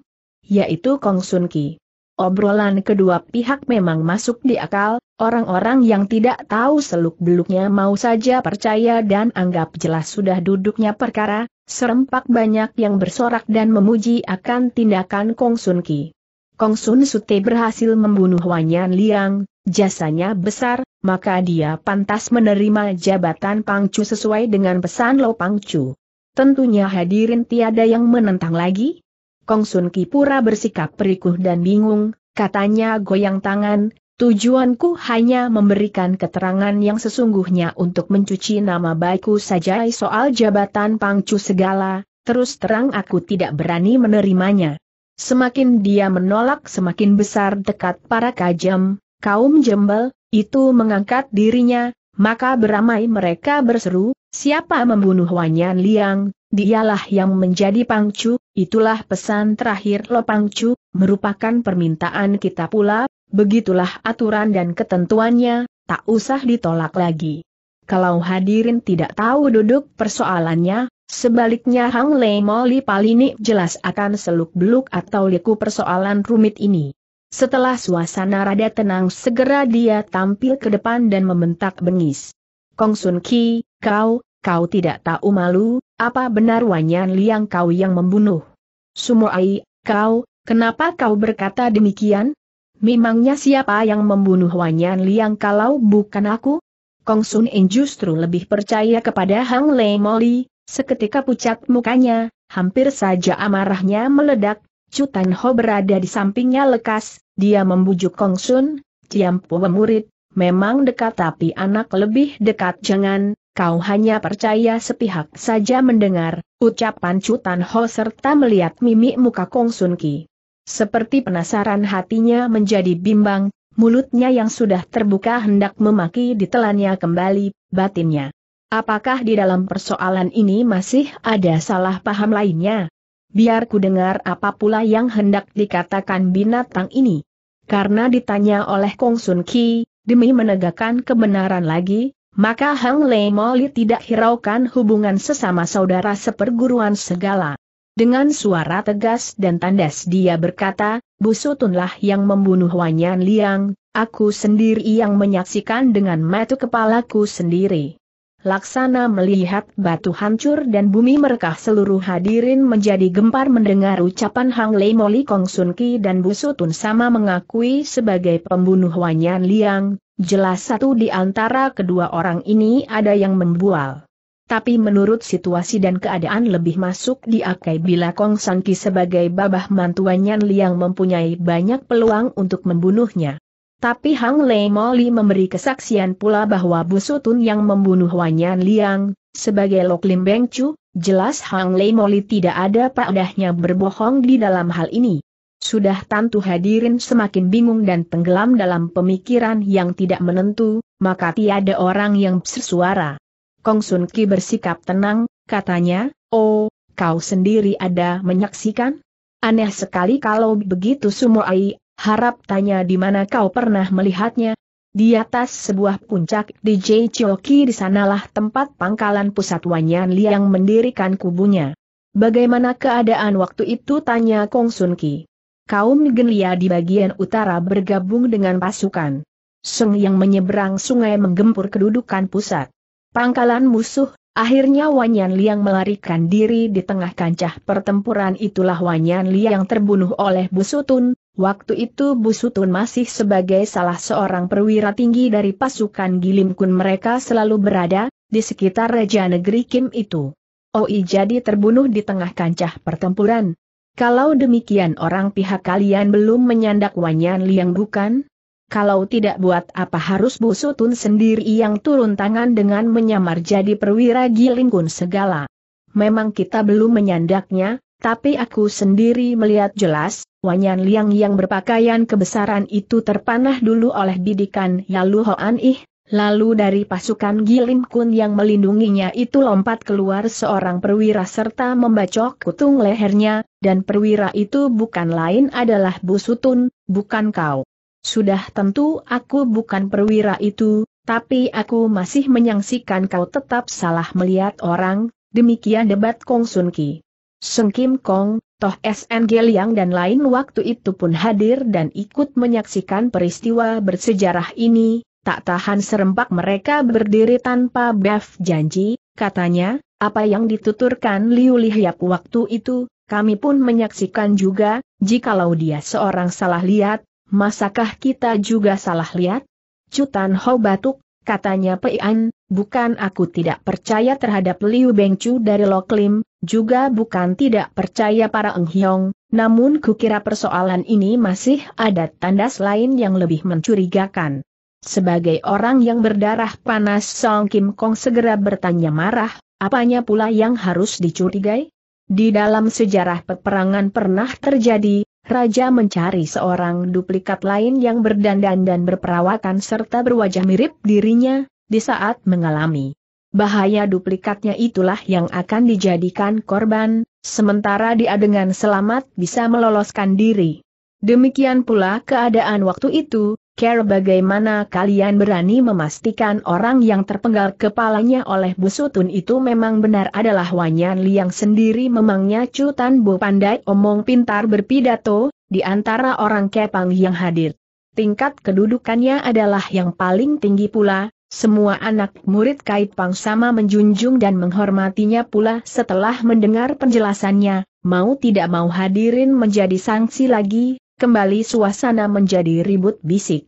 Yaitu Kong Sun Ki. Obrolan kedua pihak memang masuk di akal, Orang-orang yang tidak tahu seluk-beluknya mau saja percaya dan anggap jelas sudah duduknya perkara, serempak banyak yang bersorak dan memuji akan tindakan Kong Sun Ki. Kong Sun Sute berhasil membunuh Wanyan Liang, jasanya besar, maka dia pantas menerima jabatan Pangcu sesuai dengan pesan Lo Pangcu. Tentunya hadirin tiada yang menentang lagi. Kong Sun Ki pura bersikap perikuh dan bingung, katanya goyang tangan, Tujuanku hanya memberikan keterangan yang sesungguhnya untuk mencuci nama baikku saja soal jabatan pangcu segala, terus terang aku tidak berani menerimanya. Semakin dia menolak semakin besar dekat para kajam, kaum jembel, itu mengangkat dirinya, maka beramai mereka berseru, siapa membunuh Wanyan Liang, dialah yang menjadi pangcu, itulah pesan terakhir Lo Pangcu, merupakan permintaan kita pula, Begitulah aturan dan ketentuannya, tak usah ditolak lagi. Kalau hadirin tidak tahu duduk persoalannya, sebaliknya Hang Lei Moli Palini jelas akan seluk-beluk atau liku persoalan rumit ini. Setelah suasana rada tenang segera dia tampil ke depan dan membentak bengis. Kong Sun Ki, kau, kau tidak tahu malu, apa benar Wanyan Liang kau yang membunuh? Sumo Ai, kau, kenapa kau berkata demikian? Memangnya siapa yang membunuh Wanyan Liang kalau bukan aku? Kong Sun In justru lebih percaya kepada Hang Lei Moli, seketika pucat mukanya, hampir saja amarahnya meledak, Cutan Ho berada di sampingnya lekas, dia membujuk Kong Sun, Ciam Pua murid, memang dekat tapi anak lebih dekat jangan, kau hanya percaya sepihak saja mendengar, ucapan Cutan Ho serta melihat mimik muka Kong Sun Ki. Seperti penasaran hatinya menjadi bimbang, mulutnya yang sudah terbuka hendak memaki ditelannya kembali, batinnya. Apakah di dalam persoalan ini masih ada salah paham lainnya? Biar ku dengar apa pula yang hendak dikatakan binatang ini. Karena ditanya oleh Kong Sun Ki, demi menegakkan kebenaran lagi, maka Hang Lei Moli tidak hiraukan hubungan sesama saudara seperguruan segala. Dengan suara tegas dan tandas dia berkata, Busutunlah yang membunuh Wanyan Liang, aku sendiri yang menyaksikan dengan mata kepalaku sendiri. Laksana melihat batu hancur dan bumi merekah seluruh hadirin menjadi gempar mendengar ucapan Hang Lei Moli Kong Sun Ki dan Busutun sama mengakui sebagai pembunuh Wanyan Liang, jelas satu di antara kedua orang ini ada yang membual tapi menurut situasi dan keadaan lebih masuk diakai bila Kong San sebagai babah mantuannya Liang mempunyai banyak peluang untuk membunuhnya. Tapi Hang Lei Moli memberi kesaksian pula bahwa Busutun yang membunuh Wanyan Liang, sebagai Lok Lim Beng Chu, jelas Hang Lei Moli tidak ada padahnya berbohong di dalam hal ini. Sudah tentu hadirin semakin bingung dan tenggelam dalam pemikiran yang tidak menentu, maka tiada orang yang bersuara. Kong Sun Ki bersikap tenang, katanya, oh, kau sendiri ada menyaksikan? Aneh sekali kalau begitu Sumo Ai harap tanya di mana kau pernah melihatnya. Di atas sebuah puncak di Jaichoki di sanalah tempat pangkalan pusat Wanyan Liang mendirikan kubunya. Bagaimana keadaan waktu itu tanya Kong Sun Ki. Kaum Genlia di bagian utara bergabung dengan pasukan. Seng yang menyeberang sungai menggempur kedudukan pusat pangkalan musuh, akhirnya Wanyan Liang melarikan diri di tengah kancah pertempuran itulah Wanyan Liang terbunuh oleh Busutun, waktu itu Busutun masih sebagai salah seorang perwira tinggi dari pasukan Gilim Kun mereka selalu berada, di sekitar Raja Negeri Kim itu. Oi jadi terbunuh di tengah kancah pertempuran. Kalau demikian orang pihak kalian belum menyandak Wanyan Liang bukan? kalau tidak buat apa harus Busutun sendiri yang turun tangan dengan menyamar jadi perwira Gilingkun segala. Memang kita belum menyandaknya, tapi aku sendiri melihat jelas, Wanyan Liang yang berpakaian kebesaran itu terpanah dulu oleh bidikan Yalu Hoan Ih, lalu dari pasukan Gilingkun yang melindunginya itu lompat keluar seorang perwira serta membacok kutung lehernya, dan perwira itu bukan lain adalah Busutun, bukan kau. Sudah tentu aku bukan perwira itu, tapi aku masih menyaksikan kau tetap salah melihat orang, demikian debat Kong Sun Ki. Sung Kim Kong, Toh SN Geliang dan lain waktu itu pun hadir dan ikut menyaksikan peristiwa bersejarah ini, tak tahan serempak mereka berdiri tanpa bef janji, katanya, apa yang dituturkan Liu Lihyap waktu itu, kami pun menyaksikan juga, jikalau dia seorang salah lihat, Masakah kita juga salah lihat? Cutan Ho batuk, katanya Peian, bukan aku tidak percaya terhadap Liu Bengcu dari Loklim, juga bukan tidak percaya para Eng Hiong, namun kukira persoalan ini masih ada tandas lain yang lebih mencurigakan. Sebagai orang yang berdarah panas Song Kim Kong segera bertanya marah, apanya pula yang harus dicurigai? Di dalam sejarah peperangan pernah terjadi, Raja mencari seorang duplikat lain yang berdandan dan berperawakan serta berwajah mirip dirinya, di saat mengalami bahaya duplikatnya itulah yang akan dijadikan korban, sementara dia dengan selamat bisa meloloskan diri. Demikian pula keadaan waktu itu, Care bagaimana kalian berani memastikan orang yang terpenggal kepalanya oleh busutun itu memang benar adalah Wanyan Liang sendiri memangnya Cutan Bu pandai omong pintar berpidato, di antara orang kepang yang hadir. Tingkat kedudukannya adalah yang paling tinggi pula, semua anak murid kait pang sama menjunjung dan menghormatinya pula setelah mendengar penjelasannya, mau tidak mau hadirin menjadi sanksi lagi, kembali suasana menjadi ribut bisik.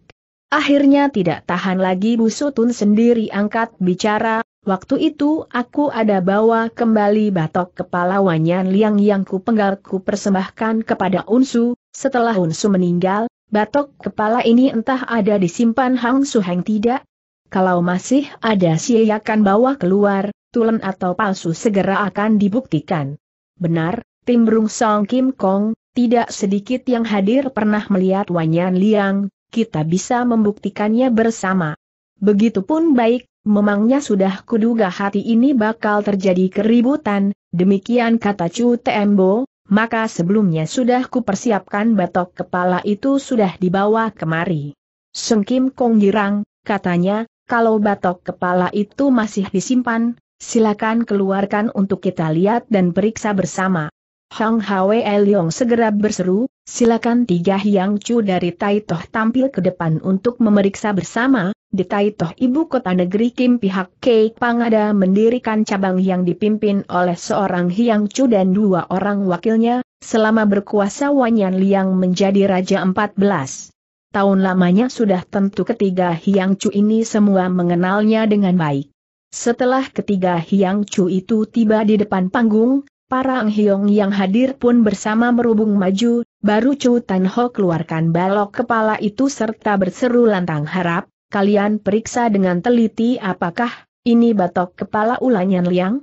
Akhirnya tidak tahan lagi Bu Sutun sendiri angkat bicara, waktu itu aku ada bawa kembali batok kepala Wanyan Liang yang ku penggal ku persembahkan kepada Unsu, setelah Unsu meninggal, batok kepala ini entah ada disimpan Hang Su Suheng tidak? Kalau masih ada siakan bawa keluar, tulen atau palsu segera akan dibuktikan. Benar, Timbrung Song Kim Kong, tidak sedikit yang hadir pernah melihat Wanyan Liang, kita bisa membuktikannya bersama. Begitupun baik, memangnya sudah kuduga hati ini bakal terjadi keributan, demikian kata Chu Tembo, maka sebelumnya sudah kupersiapkan batok kepala itu sudah dibawa kemari. Seng Kim Kong girang, katanya, kalau batok kepala itu masih disimpan, silakan keluarkan untuk kita lihat dan periksa bersama. Hang Hwe Liong segera berseru, silakan tiga Hyang Chu dari Tai Toh tampil ke depan untuk memeriksa bersama, di Tai Toh Ibu Kota Negeri Kim pihak Kei Pangada mendirikan cabang yang dipimpin oleh seorang Hyang Chu dan dua orang wakilnya, selama berkuasa Wanyan Liang menjadi Raja 14. Tahun lamanya sudah tentu ketiga Hyang Chu ini semua mengenalnya dengan baik. Setelah ketiga Hyang Chu itu tiba di depan panggung, Para Ang Hiong yang hadir pun bersama merubung maju, baru Chu Tan Ho keluarkan balok kepala itu serta berseru lantang harap, kalian periksa dengan teliti apakah ini batok kepala ulanyan liang?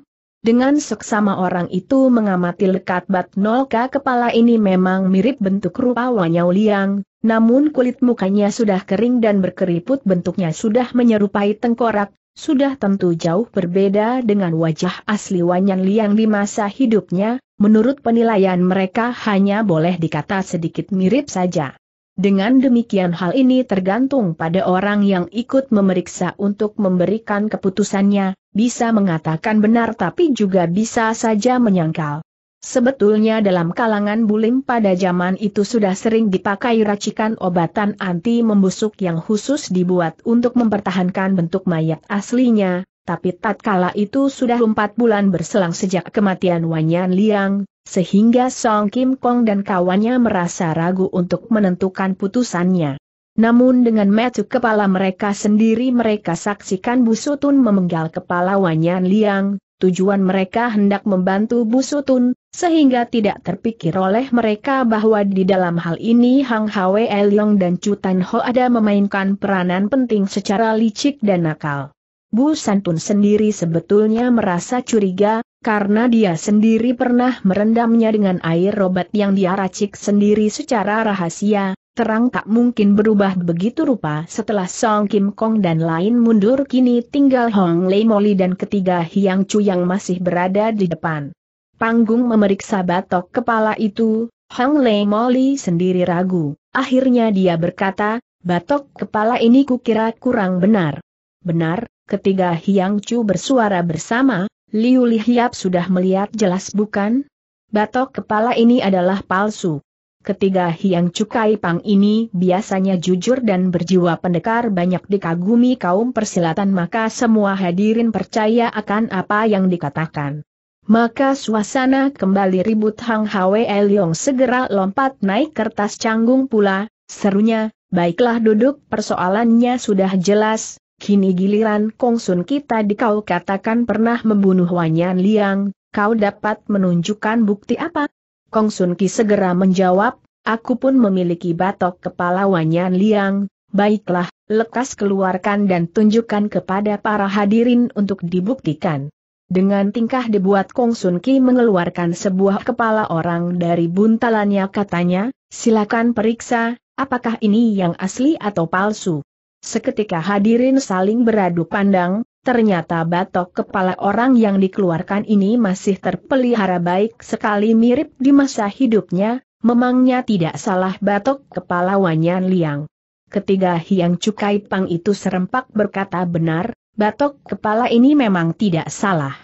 Dengan seksama orang itu mengamati lekat bat nolka kepala ini memang mirip bentuk rupa wanyau liang, namun kulit mukanya sudah kering dan berkeriput bentuknya sudah menyerupai tengkorak, sudah tentu jauh berbeda dengan wajah asli Wanyan Liang di masa hidupnya, menurut penilaian mereka hanya boleh dikata sedikit mirip saja. Dengan demikian hal ini tergantung pada orang yang ikut memeriksa untuk memberikan keputusannya, bisa mengatakan benar tapi juga bisa saja menyangkal. Sebetulnya dalam kalangan bulim pada zaman itu sudah sering dipakai racikan obatan anti membusuk yang khusus dibuat untuk mempertahankan bentuk mayat aslinya, tapi tatkala itu sudah empat bulan berselang sejak kematian Wanyan Liang, sehingga Song Kim Kong dan kawannya merasa ragu untuk menentukan putusannya. Namun dengan metu kepala mereka sendiri mereka saksikan Busutun memenggal kepala Wanyan Liang, tujuan mereka hendak membantu Busutun, sehingga tidak terpikir oleh mereka bahwa di dalam hal ini Hang Hwe Elong dan Chutan Ho ada memainkan peranan penting secara licik dan nakal. Bu Santun sendiri sebetulnya merasa curiga, karena dia sendiri pernah merendamnya dengan air obat yang dia racik sendiri secara rahasia, terang tak mungkin berubah begitu rupa setelah Song Kim Kong dan lain mundur kini tinggal Hong Lei Moli dan ketiga Hiang Chu yang masih berada di depan. Panggung memeriksa batok kepala itu, Hong Lei Moli sendiri ragu, akhirnya dia berkata, batok kepala ini kukira kurang benar. Benar, ketiga Hiang Chu bersuara bersama, Liu Li Lihiap sudah melihat jelas bukan? Batok kepala ini adalah palsu. Ketiga Hiang Cukai Pang ini biasanya jujur dan berjiwa pendekar banyak dikagumi kaum persilatan maka semua hadirin percaya akan apa yang dikatakan. Maka suasana kembali ribut Hang Hwe Leong segera lompat naik kertas canggung pula, serunya, baiklah duduk persoalannya sudah jelas, kini giliran kong sun kita dikau katakan pernah membunuh Wanyan Liang, kau dapat menunjukkan bukti apa? Kong Sun Ki segera menjawab, aku pun memiliki batok kepala Wanyan Liang, baiklah, lekas keluarkan dan tunjukkan kepada para hadirin untuk dibuktikan. Dengan tingkah dibuat Kong Sun Ki mengeluarkan sebuah kepala orang dari buntalannya katanya, silakan periksa, apakah ini yang asli atau palsu. Seketika hadirin saling beradu pandang, Ternyata batok kepala orang yang dikeluarkan ini masih terpelihara baik sekali mirip di masa hidupnya, memangnya tidak salah batok kepala Wanyan Liang. Ketiga Hiang Cukai Pang itu serempak berkata benar, batok kepala ini memang tidak salah.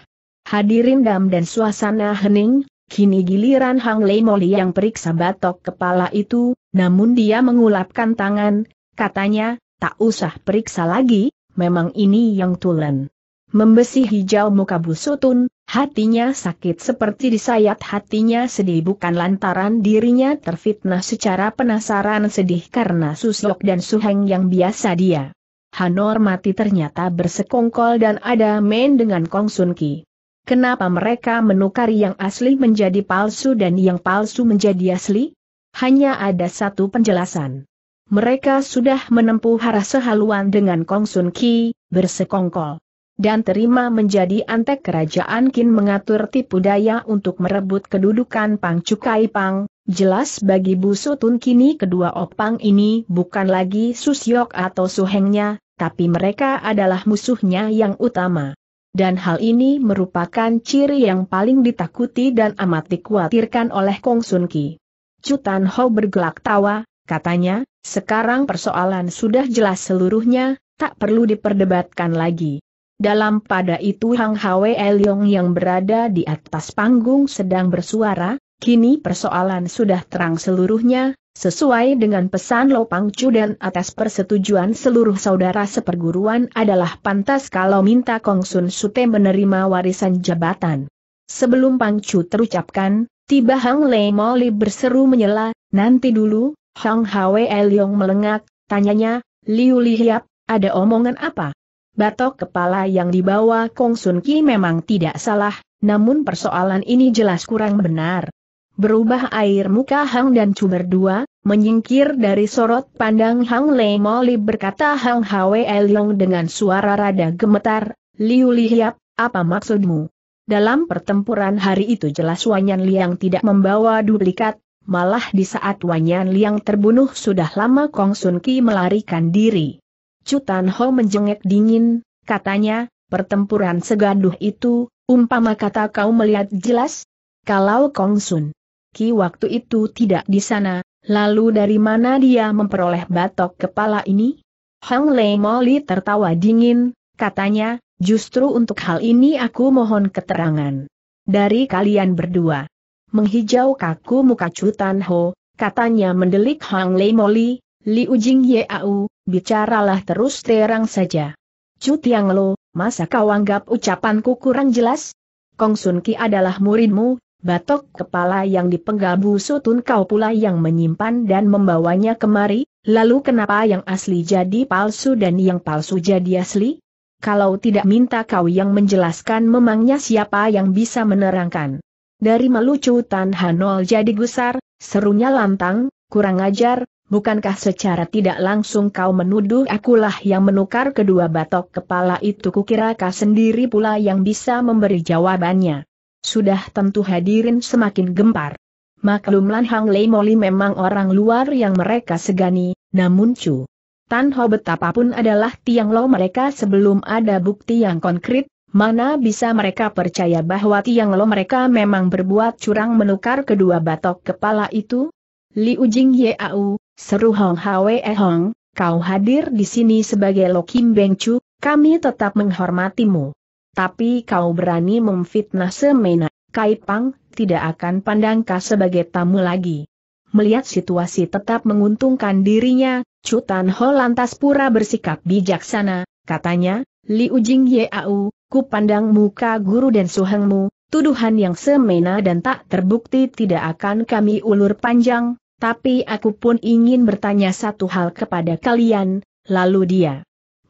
Hadirin dam dan suasana hening, kini giliran Hang Lei Moli yang periksa batok kepala itu, namun dia mengulapkan tangan, katanya, tak usah periksa lagi, memang ini yang tulen. Membesi hijau muka busutun, hatinya sakit seperti disayat hatinya sedih bukan lantaran dirinya terfitnah secara penasaran sedih karena susok dan Suheng yang biasa dia. Hanor mati ternyata bersekongkol dan ada main dengan Kong Sun Ki. Kenapa mereka menukar yang asli menjadi palsu dan yang palsu menjadi asli? Hanya ada satu penjelasan. Mereka sudah menempuh arah sehaluan dengan Kong Sun Ki, bersekongkol. Dan terima menjadi antek kerajaan Kin mengatur tipu daya untuk merebut kedudukan Pang Cukai Pang, jelas bagi Bu Sutun kini kedua opang ini bukan lagi Susyok atau Suhengnya, tapi mereka adalah musuhnya yang utama. Dan hal ini merupakan ciri yang paling ditakuti dan amat dikhawatirkan oleh Kong Sun Ki. Cutan Ho bergelak tawa, katanya, sekarang persoalan sudah jelas seluruhnya, tak perlu diperdebatkan lagi. Dalam pada itu Hang Hwe Elyong yang berada di atas panggung sedang bersuara, kini persoalan sudah terang seluruhnya, sesuai dengan pesan Lo Pang Chu dan atas persetujuan seluruh saudara seperguruan adalah pantas kalau minta Kong Sun Sute menerima warisan jabatan. Sebelum Pang Chu terucapkan, tiba Hang Lei Moli berseru menyela, nanti dulu, Shang Hwe Liong melengak, tanyanya, Liu Lihiap, ada omongan apa? Batok kepala yang dibawa Kong Sun Ki memang tidak salah, namun persoalan ini jelas kurang benar. Berubah air muka Hang dan Chu berdua, menyingkir dari sorot pandang Hang Lei Moli berkata Hang Hwe Liong dengan suara rada gemetar, Liu Lihiap, apa maksudmu? Dalam pertempuran hari itu jelas Wanyan Liang tidak membawa duplikat, Malah di saat Wanyan Liang terbunuh sudah lama Kong Sun Ki melarikan diri. Cutan Ho menjengek dingin, katanya, pertempuran segaduh itu, umpama kata kau melihat jelas? Kalau Kong Sun Ki waktu itu tidak di sana, lalu dari mana dia memperoleh batok kepala ini? Hang Lei Moli tertawa dingin, katanya, justru untuk hal ini aku mohon keterangan. Dari kalian berdua. Menghijau kaku muka Cutan Ho, katanya mendelik Hang Lei Moli, Liu Jing Yeau, bicaralah terus terang saja. Cu Tiang Lo, masa kau anggap ucapanku kurang jelas? Kong Sun Ki adalah muridmu, batok kepala yang dipenggal busutun kau pula yang menyimpan dan membawanya kemari, lalu kenapa yang asli jadi palsu dan yang palsu jadi asli? Kalau tidak minta kau yang menjelaskan memangnya siapa yang bisa menerangkan. Dari melucu Tan Hanol jadi gusar, serunya lantang, kurang ajar, bukankah secara tidak langsung kau menuduh akulah yang menukar kedua batok kepala itu kukira kau sendiri pula yang bisa memberi jawabannya. Sudah tentu hadirin semakin gempar. Maklumlah Hang Lei Moli memang orang luar yang mereka segani, namun cu, Tan Ho betapapun adalah tiang lo mereka sebelum ada bukti yang konkret, Mana bisa mereka percaya bahwa Tiang Lo mereka memang berbuat curang menukar kedua batok kepala itu? Ujing Jing Yeau, seru Hong Hwe eh Hong, kau hadir di sini sebagai Lo Kim Beng Chu, kami tetap menghormatimu. Tapi kau berani memfitnah semena, Kai Pang, tidak akan pandang kau sebagai tamu lagi. Melihat situasi tetap menguntungkan dirinya, Tan Ho lantas pura bersikap bijaksana, katanya, Liu Jing Yeau, ku pandang muka guru dan suhengmu, tuduhan yang semena dan tak terbukti tidak akan kami ulur panjang, tapi aku pun ingin bertanya satu hal kepada kalian, lalu dia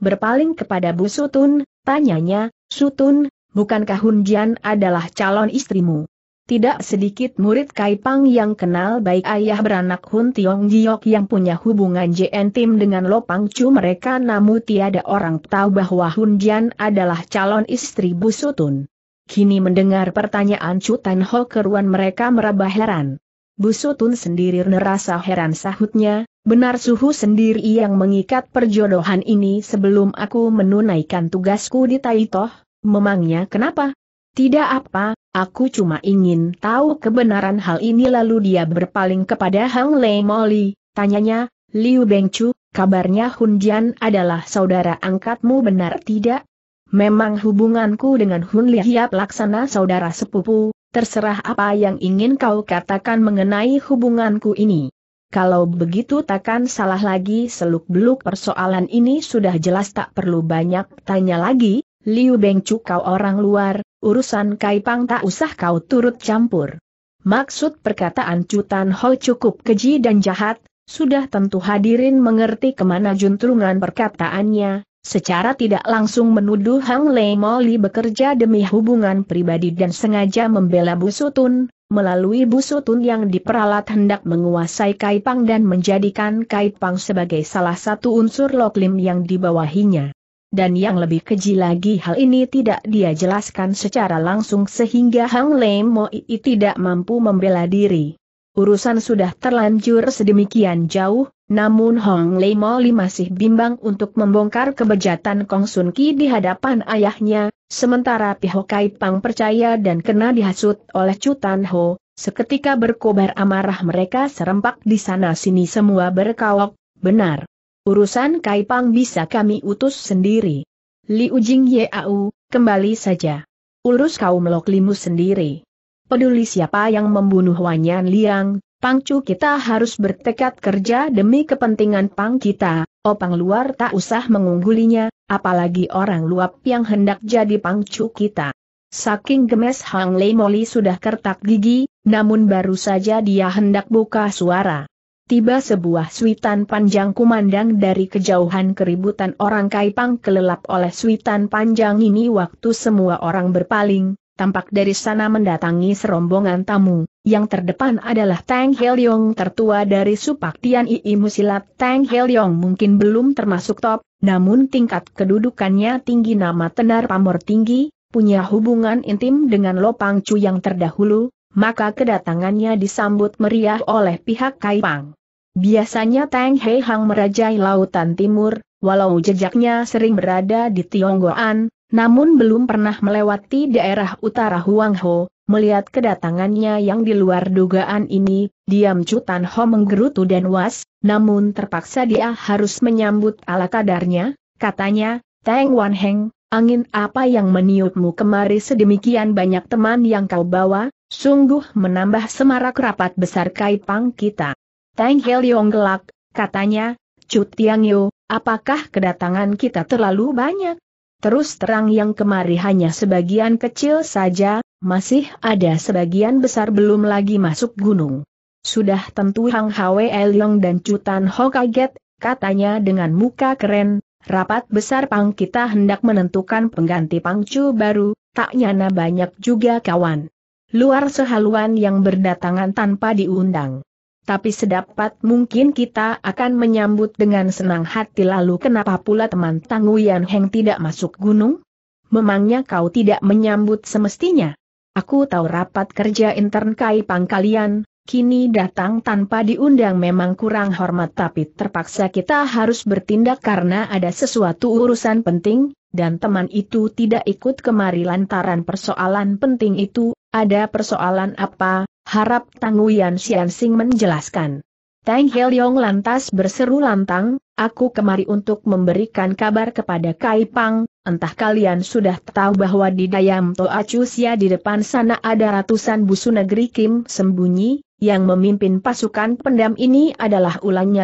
berpaling kepada Bu Sutun, tanyanya, Sutun, bukankah Hunjian adalah calon istrimu? Tidak sedikit murid Kaipang yang kenal baik ayah beranak Hun Tiong Giok yang punya hubungan Tim dengan Lopang Chu mereka namun tiada orang tahu bahwa Hun Jian adalah calon istri Bu Sutun. Kini mendengar pertanyaan Chu Tan Ho keruan mereka meraba heran. Bu Sutun sendiri nerasa heran sahutnya, benar suhu sendiri yang mengikat perjodohan ini sebelum aku menunaikan tugasku di Taitoh, memangnya kenapa? Tidak apa, Aku cuma ingin tahu kebenaran hal ini lalu dia berpaling kepada Hang Lei Moli, tanyanya, Liu Bengchu, kabarnya Hun Jian adalah saudara angkatmu benar tidak? Memang hubunganku dengan Hun Lihiap laksana saudara sepupu, terserah apa yang ingin kau katakan mengenai hubunganku ini. Kalau begitu takkan salah lagi seluk-beluk persoalan ini sudah jelas tak perlu banyak tanya lagi, Liu Bengcu kau orang luar, urusan Kaipang tak usah kau turut campur. Maksud perkataan Cutan Ho cukup keji dan jahat, sudah tentu hadirin mengerti kemana juntrungan perkataannya, secara tidak langsung menuduh Hang Lei Moli bekerja demi hubungan pribadi dan sengaja membela Busutun, melalui Busutun yang diperalat hendak menguasai Kaipang dan menjadikan Kaipang sebagai salah satu unsur loklim yang dibawahinya dan yang lebih keji lagi hal ini tidak dia jelaskan secara langsung sehingga Hang Lei Moi tidak mampu membela diri. Urusan sudah terlanjur sedemikian jauh, namun Hong Lei Li masih bimbang untuk membongkar kebejatan Kong Sun Ki di hadapan ayahnya, sementara Piho Kai Pang percaya dan kena dihasut oleh Chu Tan Ho, seketika berkobar amarah mereka serempak di sana-sini semua berkawok, benar. Urusan Kaipang bisa kami utus sendiri. Li Ujing Yeau, kembali saja. Urus kaum loklimu sendiri. Peduli siapa yang membunuh Wanyan Liang, Pangcu kita harus bertekad kerja demi kepentingan Pang kita, opang oh, luar tak usah mengunggulinya, apalagi orang luap yang hendak jadi Pangcu kita. Saking gemes Hang Lei Moli sudah kertak gigi, namun baru saja dia hendak buka suara tiba sebuah suitan panjang kumandang dari kejauhan keributan orang Kaipang kelelap oleh suitan panjang ini waktu semua orang berpaling, tampak dari sana mendatangi serombongan tamu, yang terdepan adalah Tang Yong tertua dari Supak Tian Ii Musilat. Tang Helyong mungkin belum termasuk top, namun tingkat kedudukannya tinggi nama tenar pamor tinggi, punya hubungan intim dengan Lopang Chu yang terdahulu, maka kedatangannya disambut meriah oleh pihak Kaipang. Biasanya Tang Hei Hang merajai lautan timur, walau jejaknya sering berada di Tionggoan, namun belum pernah melewati daerah utara Huangho, melihat kedatangannya yang di luar dugaan ini, diam Cutan Ho menggerutu dan was, namun terpaksa dia harus menyambut ala kadarnya, katanya, Tang Wan Heng, angin apa yang meniupmu kemari sedemikian banyak teman yang kau bawa, Sungguh menambah semarak rapat besar Kaipang kita. Tang Heliong gelak, katanya, Chu Tiang Yo, apakah kedatangan kita terlalu banyak? Terus terang yang kemari hanya sebagian kecil saja, masih ada sebagian besar belum lagi masuk gunung. Sudah tentu Hang Hwe Yong dan Cutan Ho kaget, katanya dengan muka keren, rapat besar Pang kita hendak menentukan pengganti Pangcu baru, tak nyana banyak juga kawan luar sehaluan yang berdatangan tanpa diundang. Tapi sedapat mungkin kita akan menyambut dengan senang hati lalu kenapa pula teman Yan Heng tidak masuk gunung? Memangnya kau tidak menyambut semestinya? Aku tahu rapat kerja intern Kai Pang kalian, kini datang tanpa diundang memang kurang hormat tapi terpaksa kita harus bertindak karena ada sesuatu urusan penting, dan teman itu tidak ikut kemari lantaran persoalan penting itu, ada persoalan apa? Harap Tang Wian Xianxing menjelaskan. Tang Heliong lantas berseru lantang, aku kemari untuk memberikan kabar kepada Kai Pang, entah kalian sudah tahu bahwa di Dayam Toa Chusia di depan sana ada ratusan busu negeri Kim sembunyi, yang memimpin pasukan pendam ini adalah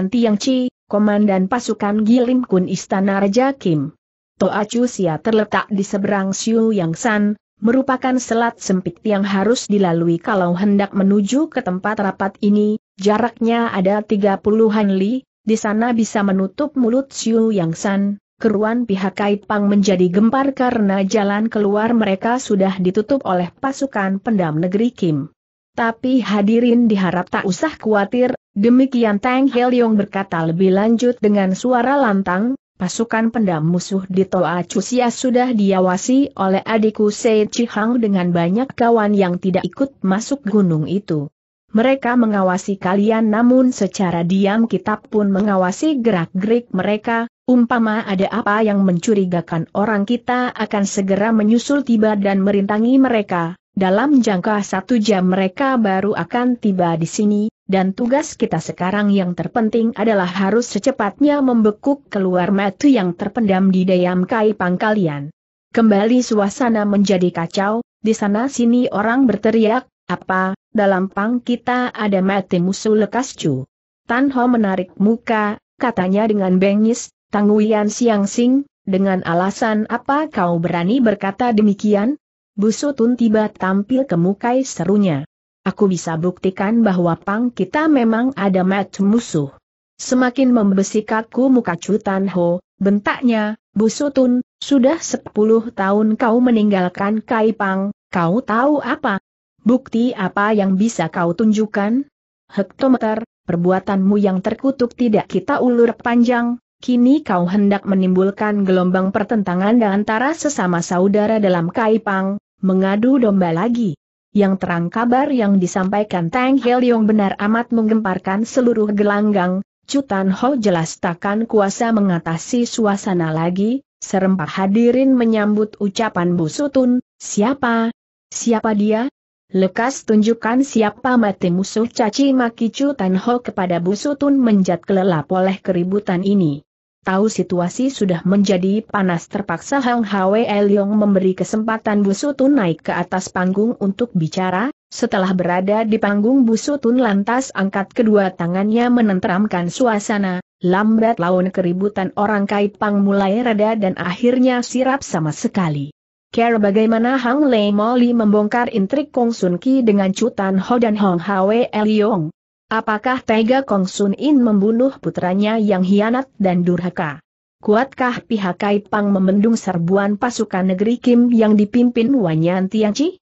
Tiang Chi, komandan pasukan Gilim Kun Istana Raja Kim. Toa Chusia terletak di seberang Siu Yang San, merupakan selat sempit yang harus dilalui kalau hendak menuju ke tempat rapat ini, jaraknya ada 30-an li, di sana bisa menutup mulut Xiu Yang San, keruan pihak Kaipang menjadi gempar karena jalan keluar mereka sudah ditutup oleh pasukan pendam negeri Kim. Tapi hadirin diharap tak usah khawatir, demikian Tang Heliong berkata lebih lanjut dengan suara lantang, Pasukan pendam musuh di Toa Cusia sudah diawasi oleh adikku Sei Chihang dengan banyak kawan yang tidak ikut masuk gunung itu. Mereka mengawasi kalian namun secara diam kita pun mengawasi gerak-gerik mereka, umpama ada apa yang mencurigakan orang kita akan segera menyusul tiba dan merintangi mereka, dalam jangka satu jam mereka baru akan tiba di sini, dan tugas kita sekarang yang terpenting adalah harus secepatnya membekuk keluar metu yang terpendam di dayam kai pangkalian. Kembali suasana menjadi kacau, di sana-sini orang berteriak, apa, dalam pang kita ada mati musuh lekas cu. Tan Ho menarik muka, katanya dengan bengis, Tanguyan Siang Sing, dengan alasan apa kau berani berkata demikian? Busutun tiba tampil ke kemukai serunya. Aku bisa buktikan bahwa pang kita memang ada macam musuh. Semakin membesik kaku muka Cutan Ho, bentaknya, Busutun, sudah sepuluh tahun kau meninggalkan Kai Pang, kau tahu apa? Bukti apa yang bisa kau tunjukkan? Hektometer, perbuatanmu yang terkutuk tidak kita ulur panjang, Kini kau hendak menimbulkan gelombang pertentangan antara sesama saudara dalam Kai Pang. Mengadu domba lagi. Yang terang kabar yang disampaikan Tang Helyong benar amat menggemparkan seluruh gelanggang, Cutan Ho jelas takkan kuasa mengatasi suasana lagi, serempak hadirin menyambut ucapan Bu Sutun, siapa? Siapa dia? Lekas tunjukkan siapa mati musuh caci maki Cutan Ho kepada Bu Sutun menjat kelelap oleh keributan ini tahu situasi sudah menjadi panas terpaksa Hang Hwe Leong memberi kesempatan Bu Sutun naik ke atas panggung untuk bicara, setelah berada di panggung Bu Sutun lantas angkat kedua tangannya menenteramkan suasana, lambat laun keributan orang Kaipang mulai reda dan akhirnya sirap sama sekali. Kira bagaimana Hang Lei Moli membongkar intrik Kong Sun Ki dengan Cutan Ho dan Hong Hwe Leong. Apakah tega Kong Sun In membunuh putranya yang hianat dan durhaka? Kuatkah pihak Kaipang memendung serbuan pasukan negeri Kim yang dipimpin Wanyan Tianci?